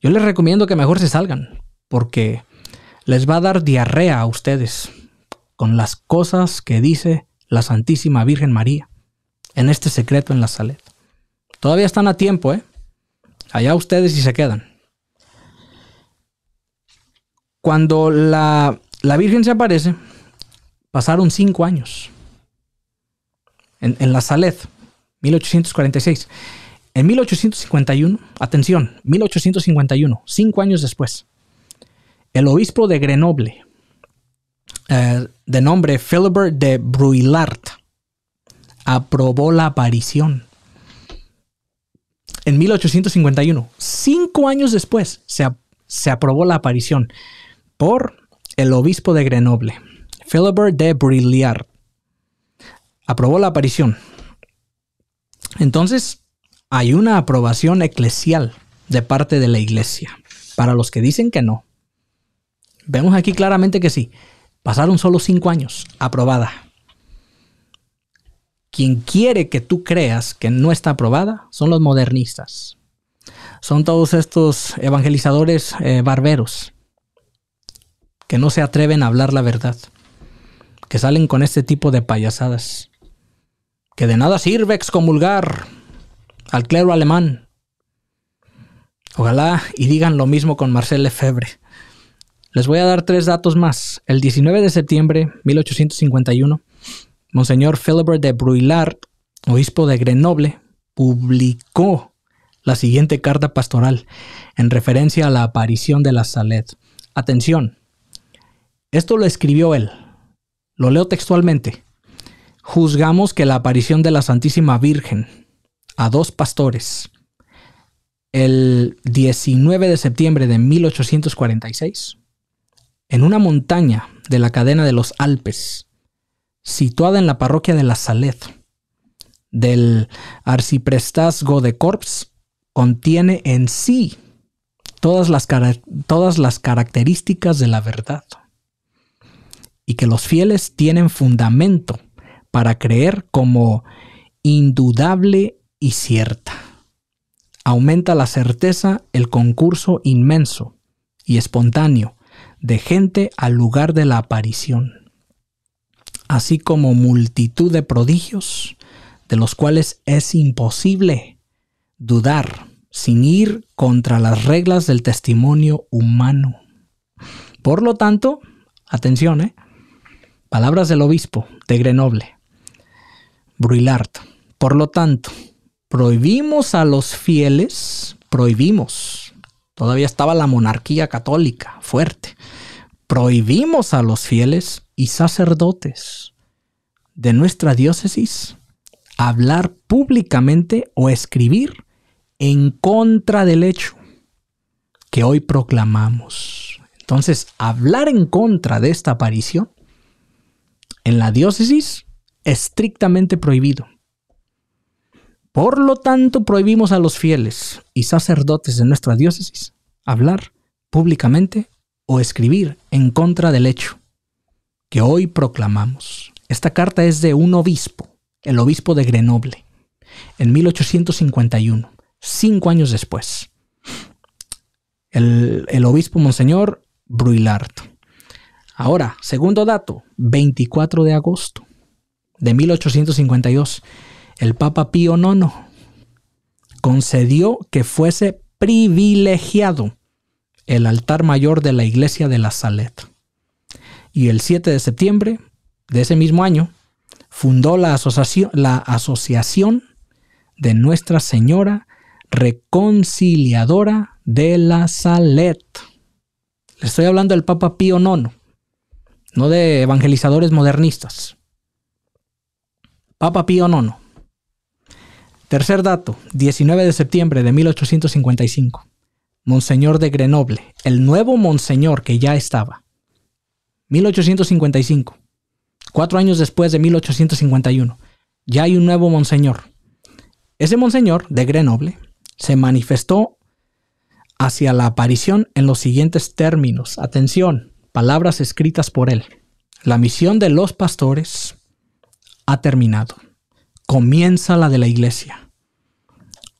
Yo les recomiendo que mejor se salgan, porque les va a dar diarrea a ustedes con las cosas que dice la Santísima Virgen María en este secreto en la Salet. Todavía están a tiempo, ¿eh? Allá ustedes y se quedan. Cuando la, Virgen se aparece, pasaron cinco años. En, la Saled, 1846. En 1851, atención, 1851, cinco años después, el obispo de Grenoble, eh, de nombre Philibert de Bruillard, aprobó la aparición. En 1851, cinco años después, se, se aprobó la aparición el obispo de Grenoble, Philibert de Brilliard. Aprobó la aparición. Entonces, hay una aprobación eclesial de parte de la iglesia, para los que dicen que no. Vemos aquí claramente que sí. Pasaron solo cinco años, aprobada. Quien quiere que tú creas que no está aprobada son los modernistas. Son todos estos evangelizadores eh, barberos que no se atreven a hablar la verdad, que salen con este tipo de payasadas, que de nada sirve excomulgar al clero alemán. Ojalá y digan lo mismo con Marcel Lefebvre. Les voy a dar tres datos más. El 19 de septiembre de 1851, Monseñor Philibert de Bruylard, obispo de Grenoble, publicó la siguiente carta pastoral en referencia a la aparición de la Salet. Atención, esto lo escribió él. Lo leo textualmente. Juzgamos que la aparición de la Santísima Virgen a dos pastores el 19 de septiembre de 1846 en una montaña de la cadena de los Alpes, situada en la parroquia de La Saled, del arciprestazgo de Corps, contiene en sí todas las, todas las características de la verdad y que los fieles tienen fundamento para creer como indudable y cierta. Aumenta la certeza el concurso inmenso y espontáneo de gente al lugar de la aparición, así como multitud de prodigios, de los cuales es imposible dudar sin ir contra las reglas del testimonio humano. Por lo tanto, atención, ¿eh? Palabras del obispo de Grenoble, Bruillard. Por lo tanto, prohibimos a los fieles, prohibimos, todavía estaba la monarquía católica fuerte, prohibimos a los fieles y sacerdotes de nuestra diócesis hablar públicamente o escribir en contra del hecho que hoy proclamamos. Entonces, hablar en contra de esta aparición en la diócesis estrictamente prohibido. Por lo tanto, prohibimos a los fieles y sacerdotes de nuestra diócesis hablar públicamente o escribir en contra del hecho que hoy proclamamos. Esta carta es de un obispo, el obispo de Grenoble, en 1851, cinco años después. El, obispo Monseñor Bruilart. Ahora, segundo dato, 24 de agosto de 1852, el Papa Pío IX concedió que fuese privilegiado el altar mayor de la iglesia de la Salet. Y el 7 de septiembre de ese mismo año fundó la asociación, la asociación de Nuestra Señora Reconciliadora de la Salet. Le estoy hablando del Papa Pío IX no de evangelizadores modernistas. Papa Pío IX. Tercer dato, 19 de septiembre de 1855. Monseñor de Grenoble, el nuevo monseñor que ya estaba. 1855. Cuatro años después de 1851. Ya hay un nuevo monseñor. Ese monseñor de Grenoble se manifestó hacia la aparición en los siguientes términos. Atención palabras escritas por él. La misión de los pastores ha terminado. Comienza la de la iglesia.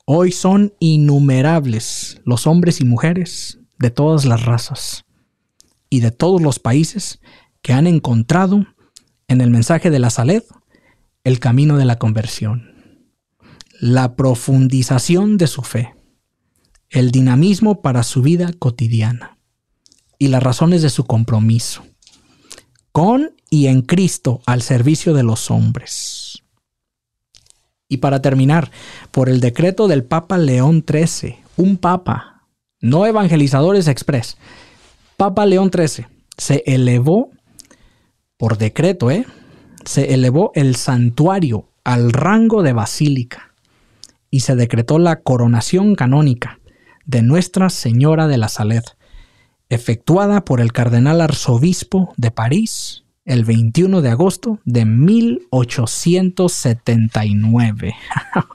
Hoy son innumerables los hombres y mujeres de todas las razas y de todos los países que han encontrado en el mensaje de la Saled el camino de la conversión, la profundización de su fe, el dinamismo para su vida cotidiana y las razones de su compromiso con y en Cristo al servicio de los hombres. Y para terminar, por el decreto del Papa León XIII, un Papa, no evangelizadores express, Papa León XIII, se elevó, por decreto, ¿eh? se elevó el santuario al rango de basílica y se decretó la coronación canónica de Nuestra Señora de la Saled efectuada por el cardenal arzobispo de París el 21 de agosto de 1879.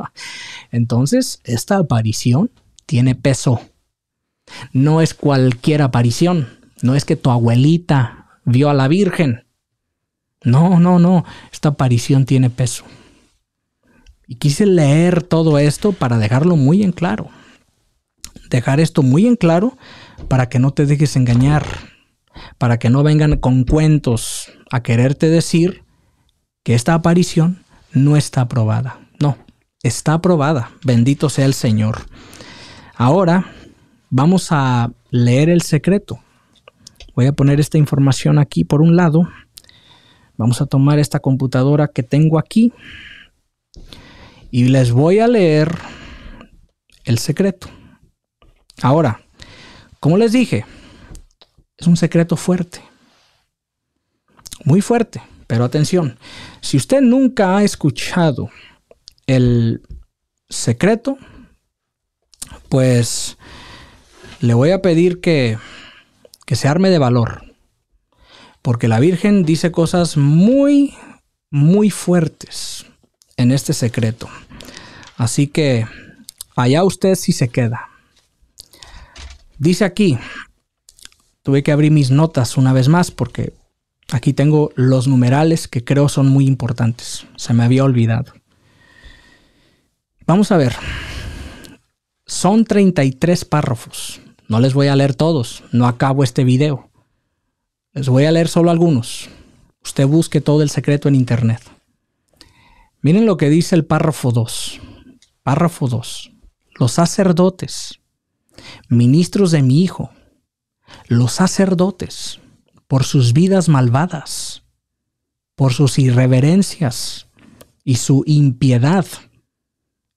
Entonces, esta aparición tiene peso. No es cualquier aparición, no es que tu abuelita vio a la Virgen. No, no, no, esta aparición tiene peso. Y quise leer todo esto para dejarlo muy en claro. Dejar esto muy en claro para que no te dejes engañar, para que no vengan con cuentos a quererte decir que esta aparición no está aprobada. No, está aprobada. Bendito sea el Señor. Ahora vamos a leer el secreto. Voy a poner esta información aquí por un lado. Vamos a tomar esta computadora que tengo aquí y les voy a leer el secreto. Ahora, como les dije, es un secreto fuerte. Muy fuerte. Pero atención, si usted nunca ha escuchado el secreto, pues le voy a pedir que, se arme de valor. Porque la Virgen dice cosas muy, muy fuertes en este secreto. Así que allá usted si sí se queda. Dice aquí, tuve que abrir mis notas una vez más porque aquí tengo los numerales que creo son muy importantes. Se me había olvidado. Vamos a ver. Son 33 párrafos. No les voy a leer todos. No acabo este video. Les voy a leer solo algunos. Usted busque todo el secreto en internet. Miren lo que dice el párrafo 2. Párrafo 2. Los sacerdotes ministros de mi hijo, los sacerdotes, por sus vidas malvadas, por sus irreverencias y su impiedad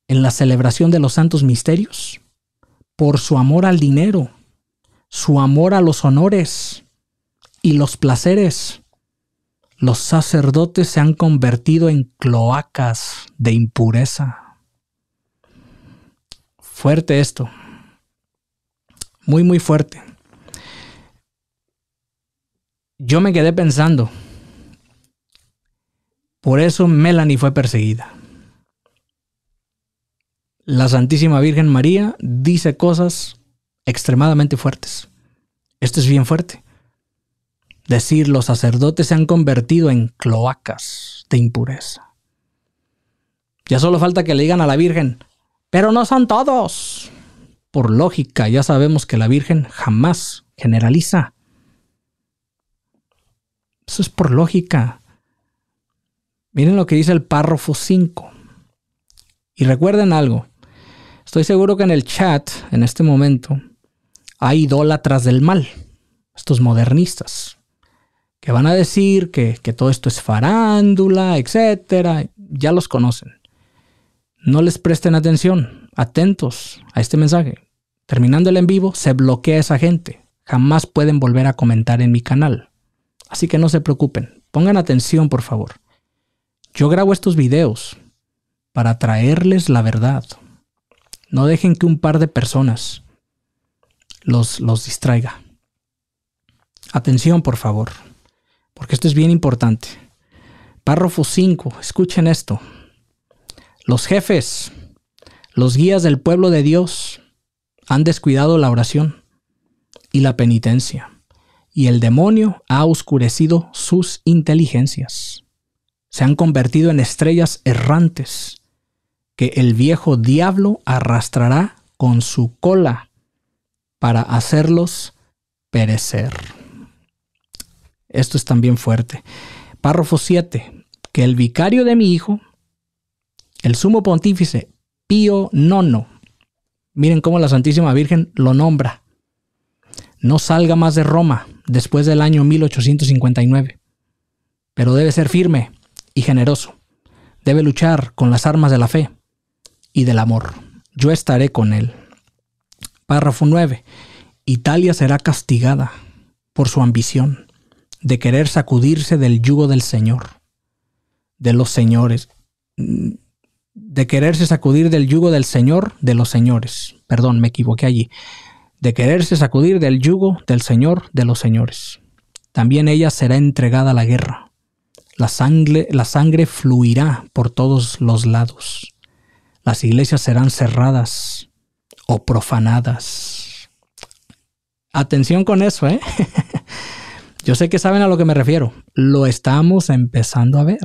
en la celebración de los santos misterios, por su amor al dinero, su amor a los honores y los placeres, los sacerdotes se han convertido en cloacas de impureza. Fuerte esto muy, muy fuerte. Yo me quedé pensando, por eso Melanie fue perseguida. La Santísima Virgen María dice cosas extremadamente fuertes. Esto es bien fuerte. Decir, los sacerdotes se han convertido en cloacas de impureza. Ya solo falta que le digan a la Virgen, pero no son todos por lógica, ya sabemos que la Virgen jamás generaliza. Eso es por lógica. Miren lo que dice el párrafo 5. Y recuerden algo. Estoy seguro que en el chat, en este momento, hay idólatras del mal. Estos modernistas. Que van a decir que, que todo esto es farándula, etcétera. Ya los conocen. No les presten atención atentos a este mensaje. Terminando el en vivo, se bloquea esa gente. Jamás pueden volver a comentar en mi canal. Así que no se preocupen. Pongan atención, por favor. Yo grabo estos videos para traerles la verdad. No dejen que un par de personas los, los distraiga. Atención, por favor, porque esto es bien importante. Párrafo 5, escuchen esto. Los jefes los guías del pueblo de Dios han descuidado la oración y la penitencia, y el demonio ha oscurecido sus inteligencias. Se han convertido en estrellas errantes que el viejo diablo arrastrará con su cola para hacerlos perecer. Esto es también fuerte. Párrafo 7. Que el vicario de mi hijo, el sumo pontífice Pío Nono, Miren cómo la Santísima Virgen lo nombra. No salga más de Roma después del año 1859, pero debe ser firme y generoso. Debe luchar con las armas de la fe y del amor. Yo estaré con él. Párrafo 9. Italia será castigada por su ambición de querer sacudirse del yugo del Señor, de los señores de quererse sacudir del yugo del Señor de los señores. Perdón, me equivoqué allí. De quererse sacudir del yugo del Señor de los señores. También ella será entregada a la guerra. La sangre, la sangre fluirá por todos los lados. Las iglesias serán cerradas o profanadas. Atención con eso, ¿eh? Yo sé que saben a lo que me refiero. Lo estamos empezando a ver.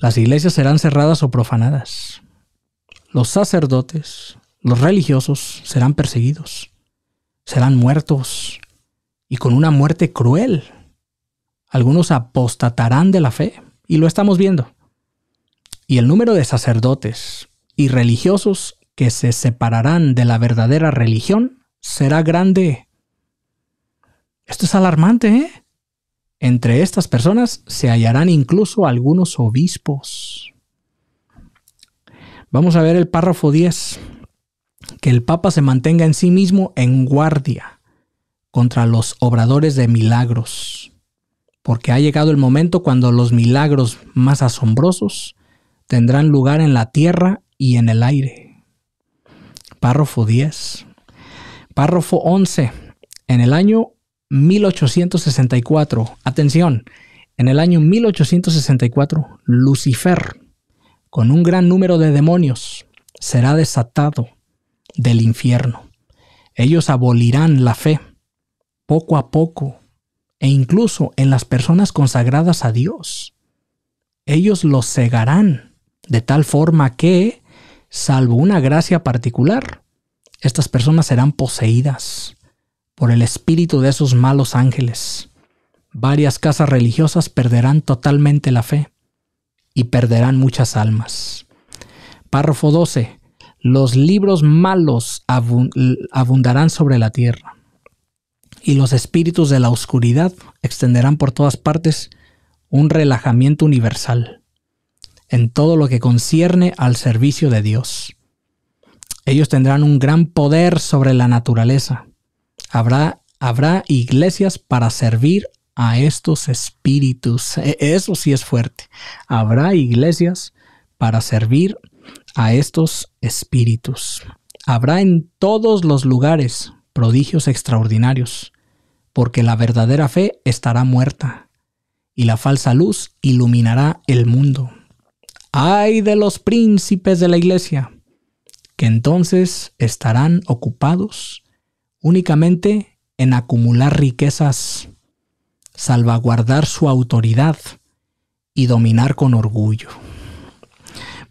Las iglesias serán cerradas o profanadas. Los sacerdotes, los religiosos serán perseguidos, serán muertos y con una muerte cruel. Algunos apostatarán de la fe y lo estamos viendo. Y el número de sacerdotes y religiosos que se separarán de la verdadera religión será grande. Esto es alarmante, ¿eh? Entre estas personas se hallarán incluso algunos obispos. Vamos a ver el párrafo 10. Que el Papa se mantenga en sí mismo en guardia contra los obradores de milagros, porque ha llegado el momento cuando los milagros más asombrosos tendrán lugar en la tierra y en el aire. Párrafo 10. Párrafo 11. En el año 1864, atención, en el año 1864, Lucifer, con un gran número de demonios, será desatado del infierno. Ellos abolirán la fe poco a poco e incluso en las personas consagradas a Dios. Ellos los cegarán de tal forma que, salvo una gracia particular, estas personas serán poseídas por el espíritu de esos malos ángeles. Varias casas religiosas perderán totalmente la fe y perderán muchas almas. Párrafo 12. Los libros malos abundarán sobre la tierra y los espíritus de la oscuridad extenderán por todas partes un relajamiento universal en todo lo que concierne al servicio de Dios. Ellos tendrán un gran poder sobre la naturaleza Habrá, iglesias para servir a estos espíritus. E, eso sí es fuerte. Habrá iglesias para servir a estos espíritus. Habrá en todos los lugares prodigios extraordinarios, porque la verdadera fe estará muerta y la falsa luz iluminará el mundo. ¡Ay de los príncipes de la iglesia! que entonces estarán ocupados únicamente en acumular riquezas, salvaguardar su autoridad y dominar con orgullo.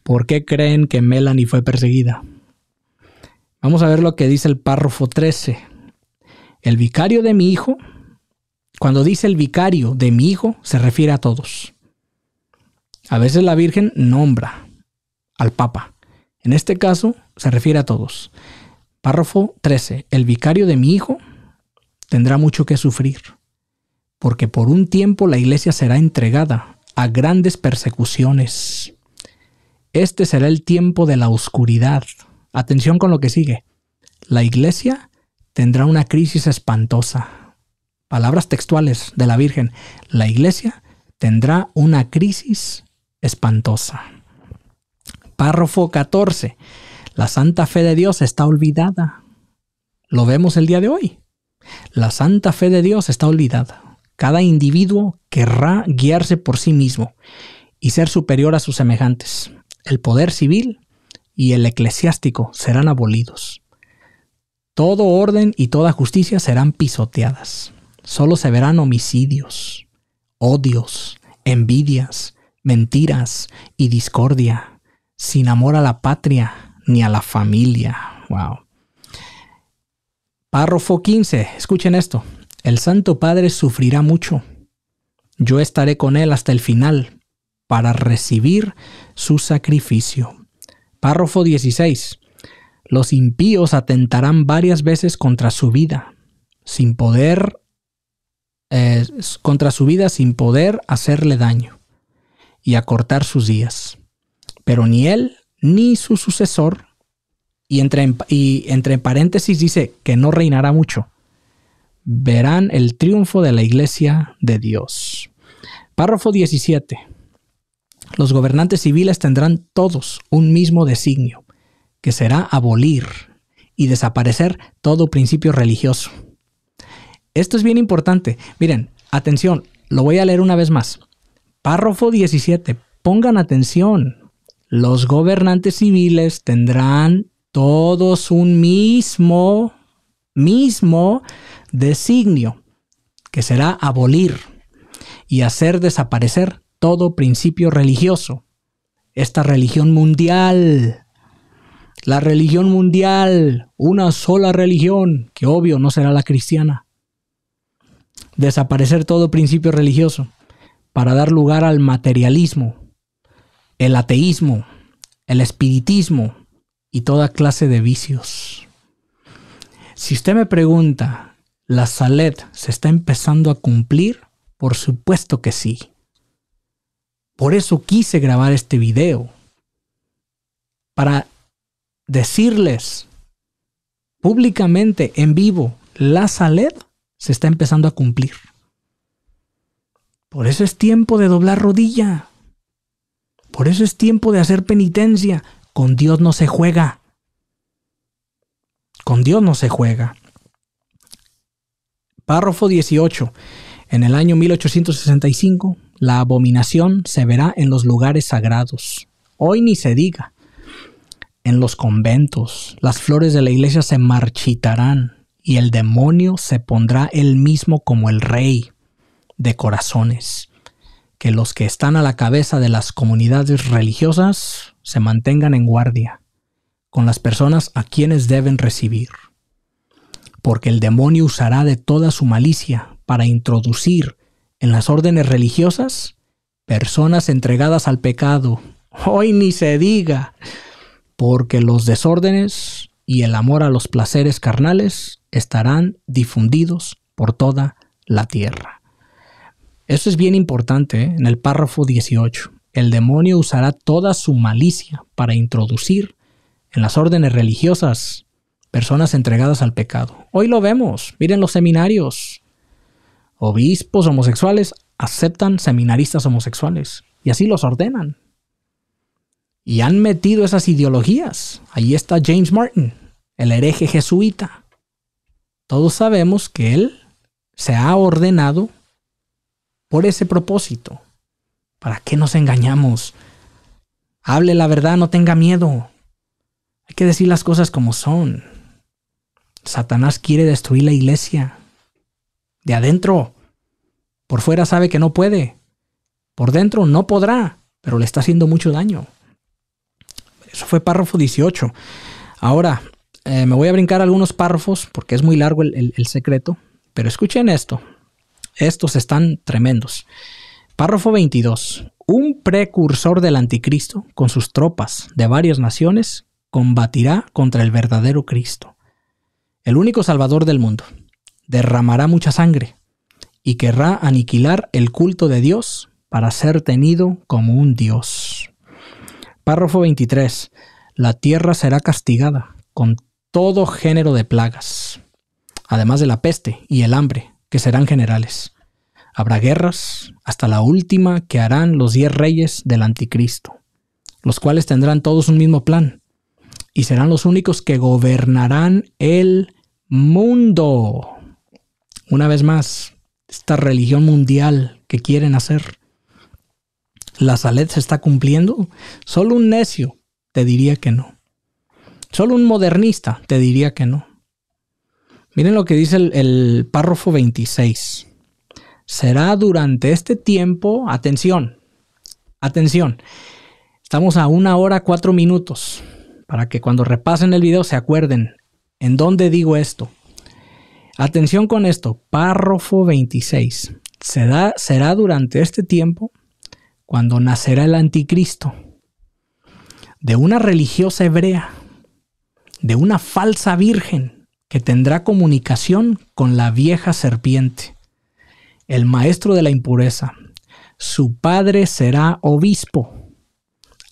¿Por qué creen que Melanie fue perseguida? Vamos a ver lo que dice el párrafo 13. El vicario de mi hijo, cuando dice el vicario de mi hijo, se refiere a todos. A veces la Virgen nombra al Papa. En este caso, se refiere a todos. Párrafo 13. El vicario de mi hijo tendrá mucho que sufrir, porque por un tiempo la iglesia será entregada a grandes persecuciones. Este será el tiempo de la oscuridad. Atención con lo que sigue. La iglesia tendrá una crisis espantosa. Palabras textuales de la Virgen. La iglesia tendrá una crisis espantosa. Párrafo 14. La santa fe de Dios está olvidada. Lo vemos el día de hoy. La santa fe de Dios está olvidada. Cada individuo querrá guiarse por sí mismo y ser superior a sus semejantes. El poder civil y el eclesiástico serán abolidos. Todo orden y toda justicia serán pisoteadas. Solo se verán homicidios, odios, envidias, mentiras y discordia, sin amor a la patria, ni a la familia. Wow. Párrafo 15. Escuchen esto. El Santo Padre sufrirá mucho. Yo estaré con él hasta el final para recibir su sacrificio. Párrafo 16. Los impíos atentarán varias veces contra su vida, sin poder eh, contra su vida sin poder hacerle daño y acortar sus días. Pero ni él ni su sucesor, y entre, y entre paréntesis dice que no reinará mucho, verán el triunfo de la iglesia de Dios. Párrafo 17. Los gobernantes civiles tendrán todos un mismo designio, que será abolir y desaparecer todo principio religioso. Esto es bien importante. Miren, atención, lo voy a leer una vez más. Párrafo 17. Pongan atención, los gobernantes civiles tendrán todos un mismo, mismo designio, que será abolir y hacer desaparecer todo principio religioso. Esta religión mundial, la religión mundial, una sola religión, que obvio no será la cristiana. Desaparecer todo principio religioso para dar lugar al materialismo, el ateísmo, el espiritismo y toda clase de vicios. Si usted me pregunta, ¿la Salet se está empezando a cumplir? Por supuesto que sí. Por eso quise grabar este video. Para decirles públicamente, en vivo, la Salet se está empezando a cumplir. Por eso es tiempo de doblar rodilla. Por eso es tiempo de hacer penitencia. Con Dios no se juega. Con Dios no se juega. Párrafo 18. En el año 1865, la abominación se verá en los lugares sagrados. Hoy ni se diga. En los conventos, las flores de la iglesia se marchitarán y el demonio se pondrá él mismo como el rey de corazones que los que están a la cabeza de las comunidades religiosas se mantengan en guardia con las personas a quienes deben recibir, porque el demonio usará de toda su malicia para introducir en las órdenes religiosas personas entregadas al pecado. Hoy ni se diga, porque los desórdenes y el amor a los placeres carnales estarán difundidos por toda la tierra. Eso es bien importante ¿eh? en el párrafo 18. El demonio usará toda su malicia para introducir en las órdenes religiosas personas entregadas al pecado. Hoy lo vemos, miren los seminarios. Obispos homosexuales aceptan seminaristas homosexuales y así los ordenan. Y han metido esas ideologías. Ahí está James Martin, el hereje jesuita. Todos sabemos que él se ha ordenado por ese propósito. ¿Para qué nos engañamos? Hable la verdad, no tenga miedo. Hay que decir las cosas como son. Satanás quiere destruir la iglesia. De adentro. Por fuera sabe que no puede. Por dentro no podrá, pero le está haciendo mucho daño. Eso fue párrafo 18. Ahora, eh, me voy a brincar algunos párrafos porque es muy largo el secreto. Pero escuchen esto, estos están tremendos. Párrafo 22. Un precursor del anticristo, con sus tropas de varias naciones, combatirá contra el verdadero Cristo, el único Salvador del mundo. Derramará mucha sangre y querrá aniquilar el culto de Dios para ser tenido como un Dios. Párrafo 23. La tierra será castigada con todo género de plagas, además de la peste y el hambre, que serán generales. Habrá guerras hasta la última que harán los diez reyes del anticristo, los cuales tendrán todos un mismo plan y serán los únicos que gobernarán el mundo. Una vez más, esta religión mundial que quieren hacer. ¿La Saled se está cumpliendo? Solo un necio te diría que no. Solo un modernista te diría que no. Miren lo que dice el, párrafo 26. Será durante este tiempo, atención, atención, estamos a una hora cuatro minutos para que cuando repasen el video se acuerden en dónde digo esto. Atención con esto, párrafo 26. da será durante este tiempo cuando nacerá el anticristo de una religiosa hebrea, de una falsa virgen que tendrá comunicación con la vieja serpiente, el maestro de la impureza. Su padre será obispo.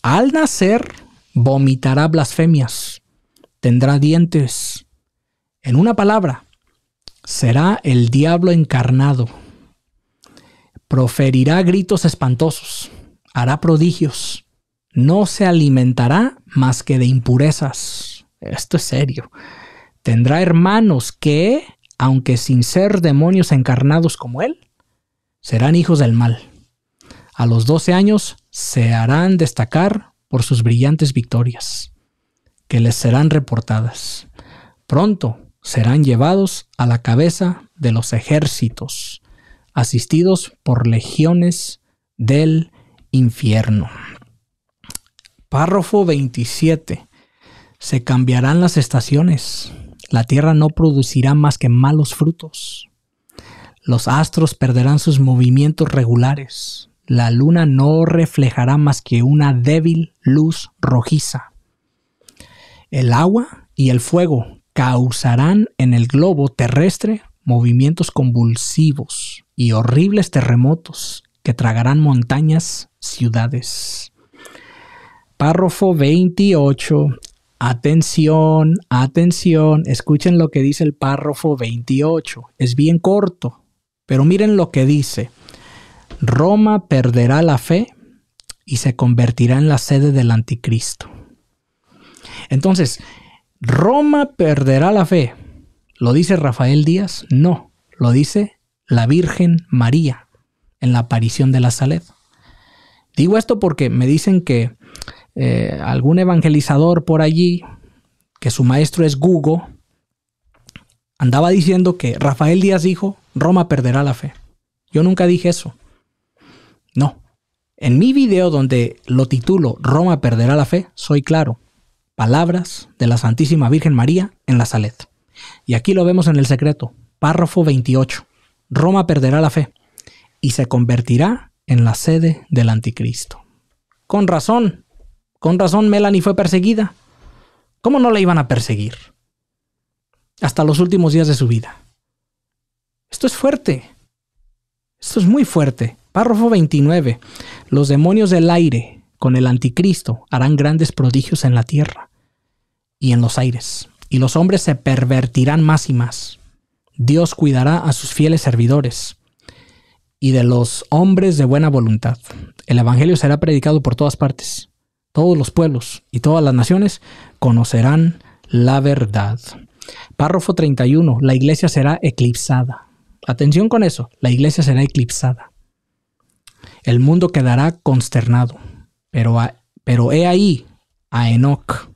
Al nacer, vomitará blasfemias, tendrá dientes. En una palabra, será el diablo encarnado. Proferirá gritos espantosos, hará prodigios, no se alimentará más que de impurezas. Esto es serio Tendrá hermanos que, aunque sin ser demonios encarnados como él, serán hijos del mal. A los 12 años se harán destacar por sus brillantes victorias, que les serán reportadas. Pronto serán llevados a la cabeza de los ejércitos, asistidos por legiones del infierno. Párrafo 27. Se cambiarán las estaciones. La tierra no producirá más que malos frutos. Los astros perderán sus movimientos regulares. La luna no reflejará más que una débil luz rojiza. El agua y el fuego causarán en el globo terrestre movimientos convulsivos y horribles terremotos que tragarán montañas, ciudades. Párrafo 28 Atención, atención, escuchen lo que dice el párrafo 28. Es bien corto, pero miren lo que dice. Roma perderá la fe y se convertirá en la sede del anticristo. Entonces, Roma perderá la fe. ¿Lo dice Rafael Díaz? No, lo dice la Virgen María en la aparición de la Saled. Digo esto porque me dicen que eh, algún evangelizador por allí, que su maestro es Google andaba diciendo que Rafael Díaz dijo, Roma perderá la fe. Yo nunca dije eso. No. En mi video donde lo titulo Roma perderá la fe, soy claro. Palabras de la Santísima Virgen María en la Salet. Y aquí lo vemos en el secreto, párrafo 28. Roma perderá la fe y se convertirá en la sede del anticristo. Con razón, con razón Melanie fue perseguida. ¿Cómo no la iban a perseguir? Hasta los últimos días de su vida. Esto es fuerte. Esto es muy fuerte. Párrafo 29. Los demonios del aire con el anticristo harán grandes prodigios en la tierra y en los aires, y los hombres se pervertirán más y más. Dios cuidará a sus fieles servidores y de los hombres de buena voluntad. El Evangelio será predicado por todas partes todos los pueblos y todas las naciones conocerán la verdad. Párrafo 31. La iglesia será eclipsada. Atención con eso. La iglesia será eclipsada. El mundo quedará consternado. Pero, pero he ahí a Enoch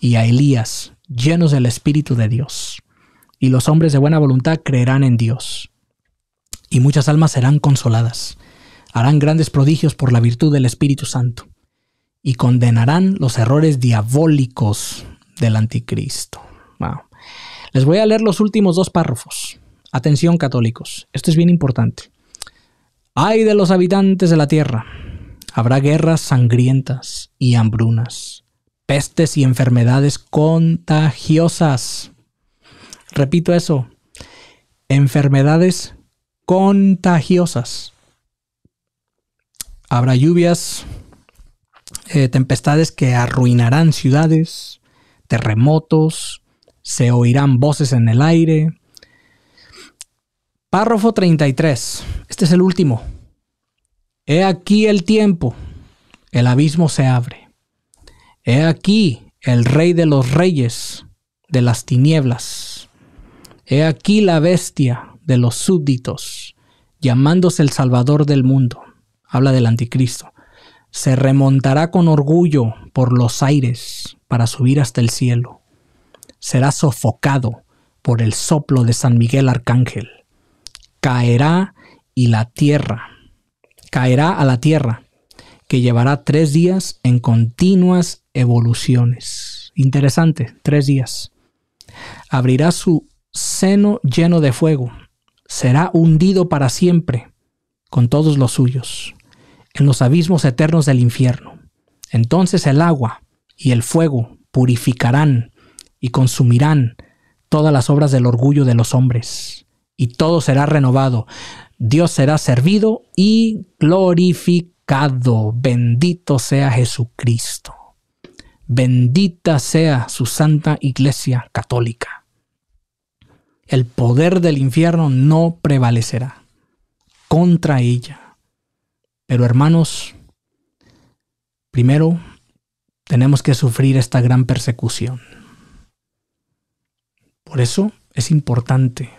y a Elías llenos del Espíritu de Dios. Y los hombres de buena voluntad creerán en Dios. Y muchas almas serán consoladas. Harán grandes prodigios por la virtud del Espíritu Santo y condenarán los errores diabólicos del anticristo. Les voy a leer los últimos dos párrafos. Atención católicos, esto es bien importante. Ay de los habitantes de la tierra. Habrá guerras sangrientas y hambrunas, pestes y enfermedades contagiosas. Repito eso, enfermedades contagiosas. Habrá lluvias eh, tempestades que arruinarán ciudades, terremotos, se oirán voces en el aire. Párrafo 33. Este es el último. He aquí el tiempo. El abismo se abre. He aquí el rey de los reyes de las tinieblas. He aquí la bestia de los súbditos, llamándose el Salvador del mundo. Habla del anticristo se remontará con orgullo por los aires para subir hasta el cielo. Será sofocado por el soplo de San Miguel Arcángel. Caerá y la tierra, caerá a la tierra, que llevará tres días en continuas evoluciones. Interesante, tres días. Abrirá su seno lleno de fuego. Será hundido para siempre con todos los suyos en los abismos eternos del infierno. Entonces el agua y el fuego purificarán y consumirán todas las obras del orgullo de los hombres, y todo será renovado. Dios será servido y glorificado. Bendito sea Jesucristo. Bendita sea su santa iglesia católica. El poder del infierno no prevalecerá contra ella. Pero hermanos, primero tenemos que sufrir esta gran persecución. Por eso es importante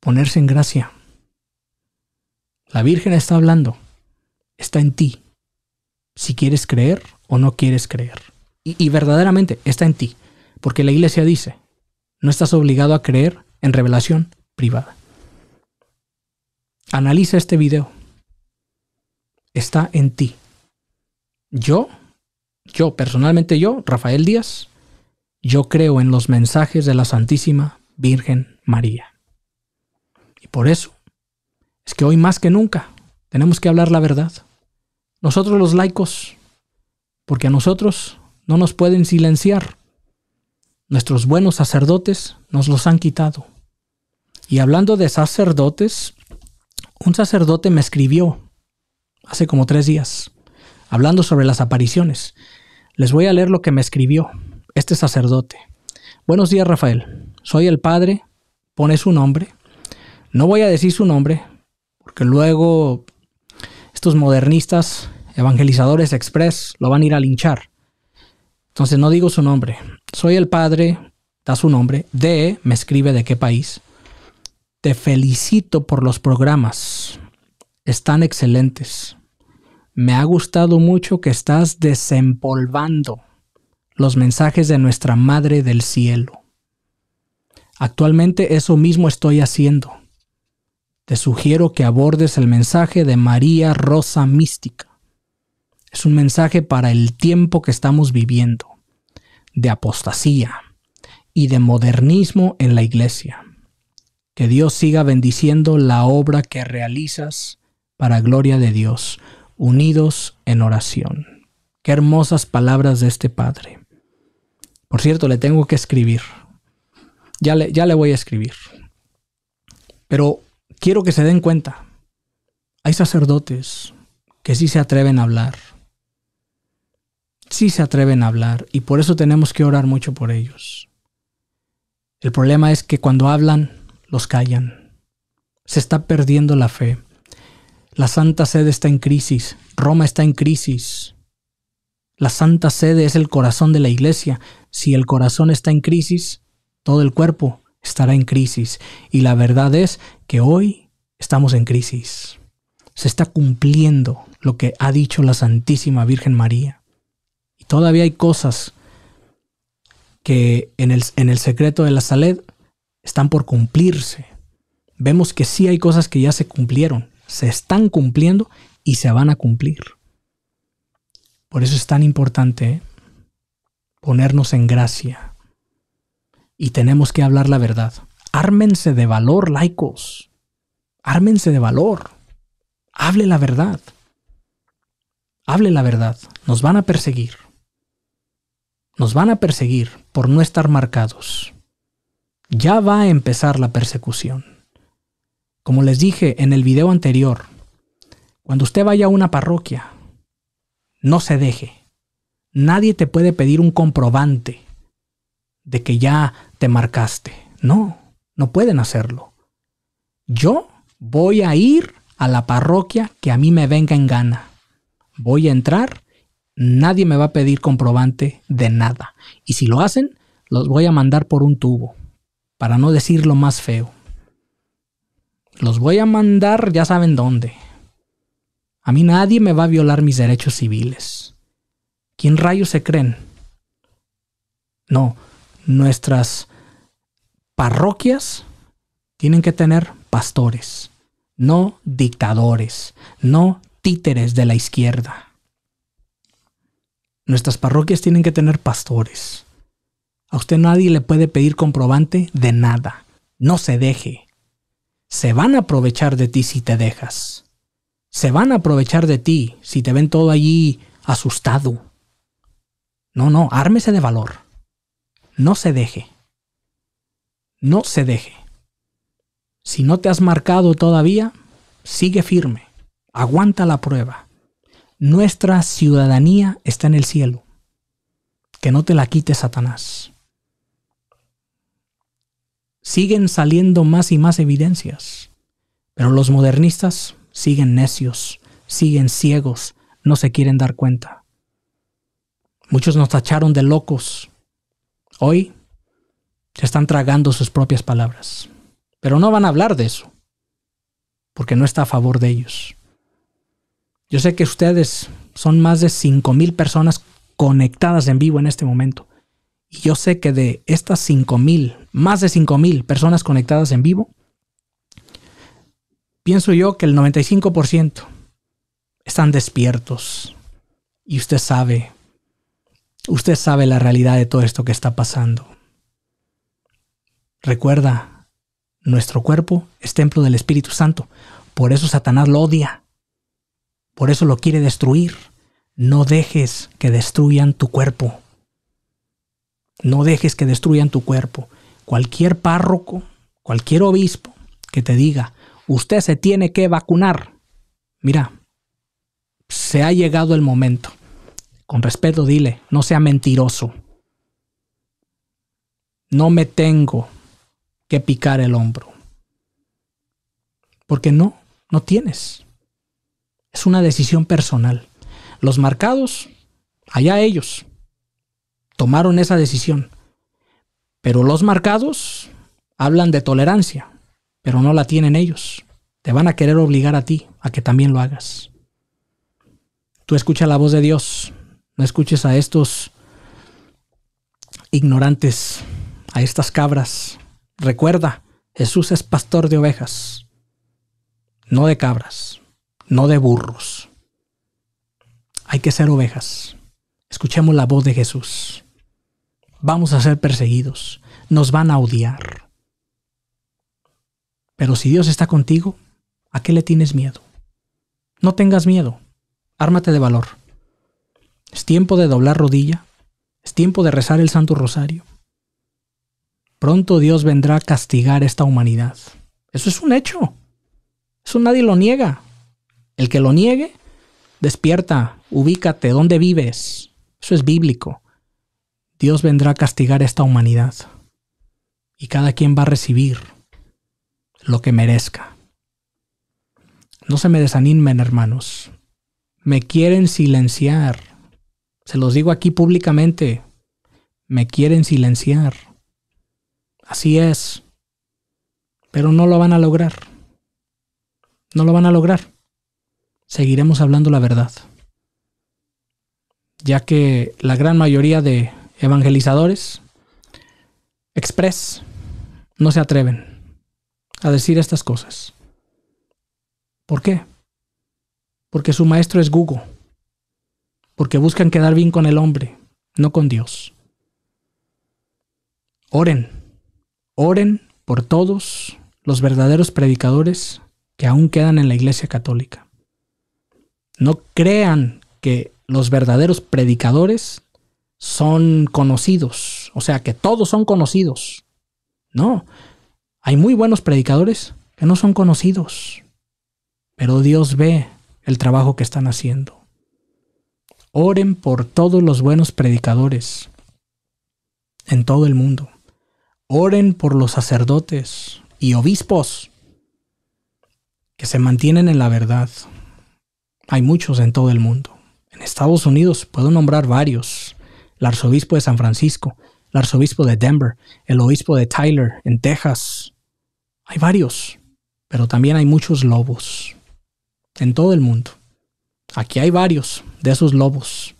ponerse en gracia. La Virgen está hablando, está en ti, si quieres creer o no quieres creer. Y, verdaderamente está en ti, porque la iglesia dice, no estás obligado a creer en revelación privada. Analiza este video está en ti. Yo, yo personalmente yo, Rafael Díaz, yo creo en los mensajes de la Santísima Virgen María. Y por eso es que hoy más que nunca tenemos que hablar la verdad. Nosotros los laicos, porque a nosotros no nos pueden silenciar. Nuestros buenos sacerdotes nos los han quitado. Y hablando de sacerdotes, un sacerdote me escribió hace como tres días, hablando sobre las apariciones. Les voy a leer lo que me escribió este sacerdote. Buenos días, Rafael. Soy el padre, pone su nombre. No voy a decir su nombre, porque luego estos modernistas, evangelizadores express, lo van a ir a linchar. Entonces no digo su nombre. Soy el padre, da su nombre, de, me escribe de qué país. Te felicito por los programas están excelentes. Me ha gustado mucho que estás desempolvando los mensajes de nuestra Madre del Cielo. Actualmente eso mismo estoy haciendo. Te sugiero que abordes el mensaje de María Rosa Mística. Es un mensaje para el tiempo que estamos viviendo, de apostasía y de modernismo en la iglesia. Que Dios siga bendiciendo la obra que realizas para gloria de Dios, unidos en oración. Qué hermosas palabras de este Padre. Por cierto, le tengo que escribir. Ya le, ya le voy a escribir. Pero quiero que se den cuenta. Hay sacerdotes que sí se atreven a hablar. Sí se atreven a hablar. Y por eso tenemos que orar mucho por ellos. El problema es que cuando hablan, los callan. Se está perdiendo la fe. La Santa Sede está en crisis, Roma está en crisis. La Santa Sede es el corazón de la Iglesia. Si el corazón está en crisis, todo el cuerpo estará en crisis. Y la verdad es que hoy estamos en crisis. Se está cumpliendo lo que ha dicho la Santísima Virgen María. Y todavía hay cosas que en el, en el secreto de la Saled están por cumplirse. Vemos que sí hay cosas que ya se cumplieron se están cumpliendo y se van a cumplir. Por eso es tan importante ¿eh? ponernos en gracia y tenemos que hablar la verdad. Ármense de valor, laicos. Ármense de valor. Hable la verdad. Hable la verdad. Nos van a perseguir. Nos van a perseguir por no estar marcados. Ya va a empezar la persecución. Como les dije en el video anterior, cuando usted vaya a una parroquia, no se deje. Nadie te puede pedir un comprobante de que ya te marcaste. No, no pueden hacerlo. Yo voy a ir a la parroquia que a mí me venga en gana. Voy a entrar, nadie me va a pedir comprobante de nada. Y si lo hacen, los voy a mandar por un tubo, para no decir lo más feo. Los voy a mandar ya saben dónde. A mí nadie me va a violar mis derechos civiles. ¿Quién rayos se creen? No, nuestras parroquias tienen que tener pastores, no dictadores, no títeres de la izquierda. Nuestras parroquias tienen que tener pastores. A usted nadie le puede pedir comprobante de nada. No se deje se van a aprovechar de ti si te dejas. Se van a aprovechar de ti si te ven todo allí asustado. No, no, ármese de valor. No se deje. No se deje. Si no te has marcado todavía, sigue firme. Aguanta la prueba. Nuestra ciudadanía está en el cielo. Que no te la quite Satanás siguen saliendo más y más evidencias. Pero los modernistas siguen necios, siguen ciegos, no se quieren dar cuenta. Muchos nos tacharon de locos. Hoy se están tragando sus propias palabras. Pero no van a hablar de eso, porque no está a favor de ellos. Yo sé que ustedes son más de 5.000 personas conectadas en vivo en este momento yo sé que de estas 5.000, más de 5.000 personas conectadas en vivo, pienso yo que el 95% están despiertos. Y usted sabe, usted sabe la realidad de todo esto que está pasando. Recuerda, nuestro cuerpo es templo del Espíritu Santo. Por eso Satanás lo odia. Por eso lo quiere destruir. No dejes que destruyan tu cuerpo. No dejes que destruyan tu cuerpo. Cualquier párroco, cualquier obispo que te diga, usted se tiene que vacunar. Mira, se ha llegado el momento. Con respeto, dile, no sea mentiroso. No me tengo que picar el hombro. Porque no, no tienes. Es una decisión personal. Los marcados, allá ellos tomaron esa decisión. Pero los marcados hablan de tolerancia, pero no la tienen ellos. Te van a querer obligar a ti a que también lo hagas. Tú escucha la voz de Dios, no escuches a estos ignorantes, a estas cabras. Recuerda, Jesús es pastor de ovejas, no de cabras, no de burros. Hay que ser ovejas. Escuchemos la voz de Jesús vamos a ser perseguidos, nos van a odiar. Pero si Dios está contigo, ¿a qué le tienes miedo? No tengas miedo, ármate de valor. Es tiempo de doblar rodilla, es tiempo de rezar el Santo Rosario. Pronto Dios vendrá a castigar esta humanidad. Eso es un hecho. Eso nadie lo niega. El que lo niegue, despierta, ubícate, ¿dónde vives? Eso es bíblico. Dios vendrá a castigar esta humanidad y cada quien va a recibir lo que merezca. No se me desanimen, hermanos. Me quieren silenciar. Se los digo aquí públicamente. Me quieren silenciar. Así es. Pero no lo van a lograr. No lo van a lograr. Seguiremos hablando la verdad. Ya que la gran mayoría de evangelizadores, express, no se atreven a decir estas cosas. ¿Por qué? Porque su maestro es Google. Porque buscan quedar bien con el hombre, no con Dios. Oren, oren por todos los verdaderos predicadores que aún quedan en la Iglesia Católica. No crean que los verdaderos predicadores son conocidos, o sea, que todos son conocidos. No, hay muy buenos predicadores que no son conocidos, pero Dios ve el trabajo que están haciendo. Oren por todos los buenos predicadores en todo el mundo. Oren por los sacerdotes y obispos que se mantienen en la verdad. Hay muchos en todo el mundo. En Estados Unidos puedo nombrar varios el arzobispo de San Francisco, el arzobispo de Denver, el obispo de Tyler en Texas. Hay varios, pero también hay muchos lobos en todo el mundo. Aquí hay varios de esos lobos.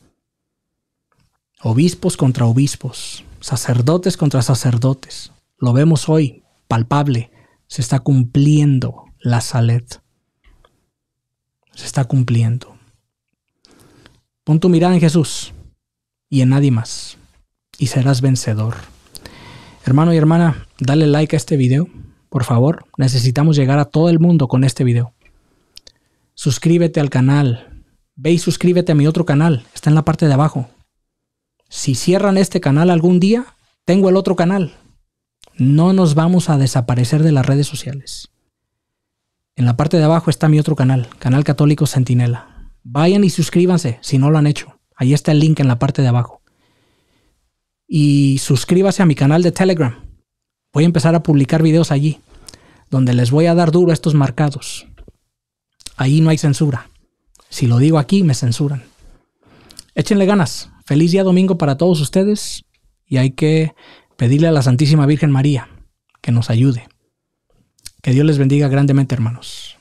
Obispos contra obispos, sacerdotes contra sacerdotes. Lo vemos hoy, palpable. Se está cumpliendo la salet. Se está cumpliendo. Pon tu mirada en Jesús y en nadie más. Y serás vencedor. Hermano y hermana, dale like a este video, por favor. Necesitamos llegar a todo el mundo con este video. Suscríbete al canal. Ve y suscríbete a mi otro canal. Está en la parte de abajo. Si cierran este canal algún día, tengo el otro canal. No nos vamos a desaparecer de las redes sociales. En la parte de abajo está mi otro canal, Canal Católico sentinela Vayan y suscríbanse si no lo han hecho. Ahí está el link en la parte de abajo. Y suscríbase a mi canal de Telegram. Voy a empezar a publicar videos allí, donde les voy a dar duro estos marcados. Ahí no hay censura. Si lo digo aquí, me censuran. Échenle ganas. Feliz día domingo para todos ustedes. Y hay que pedirle a la Santísima Virgen María que nos ayude. Que Dios les bendiga grandemente, hermanos.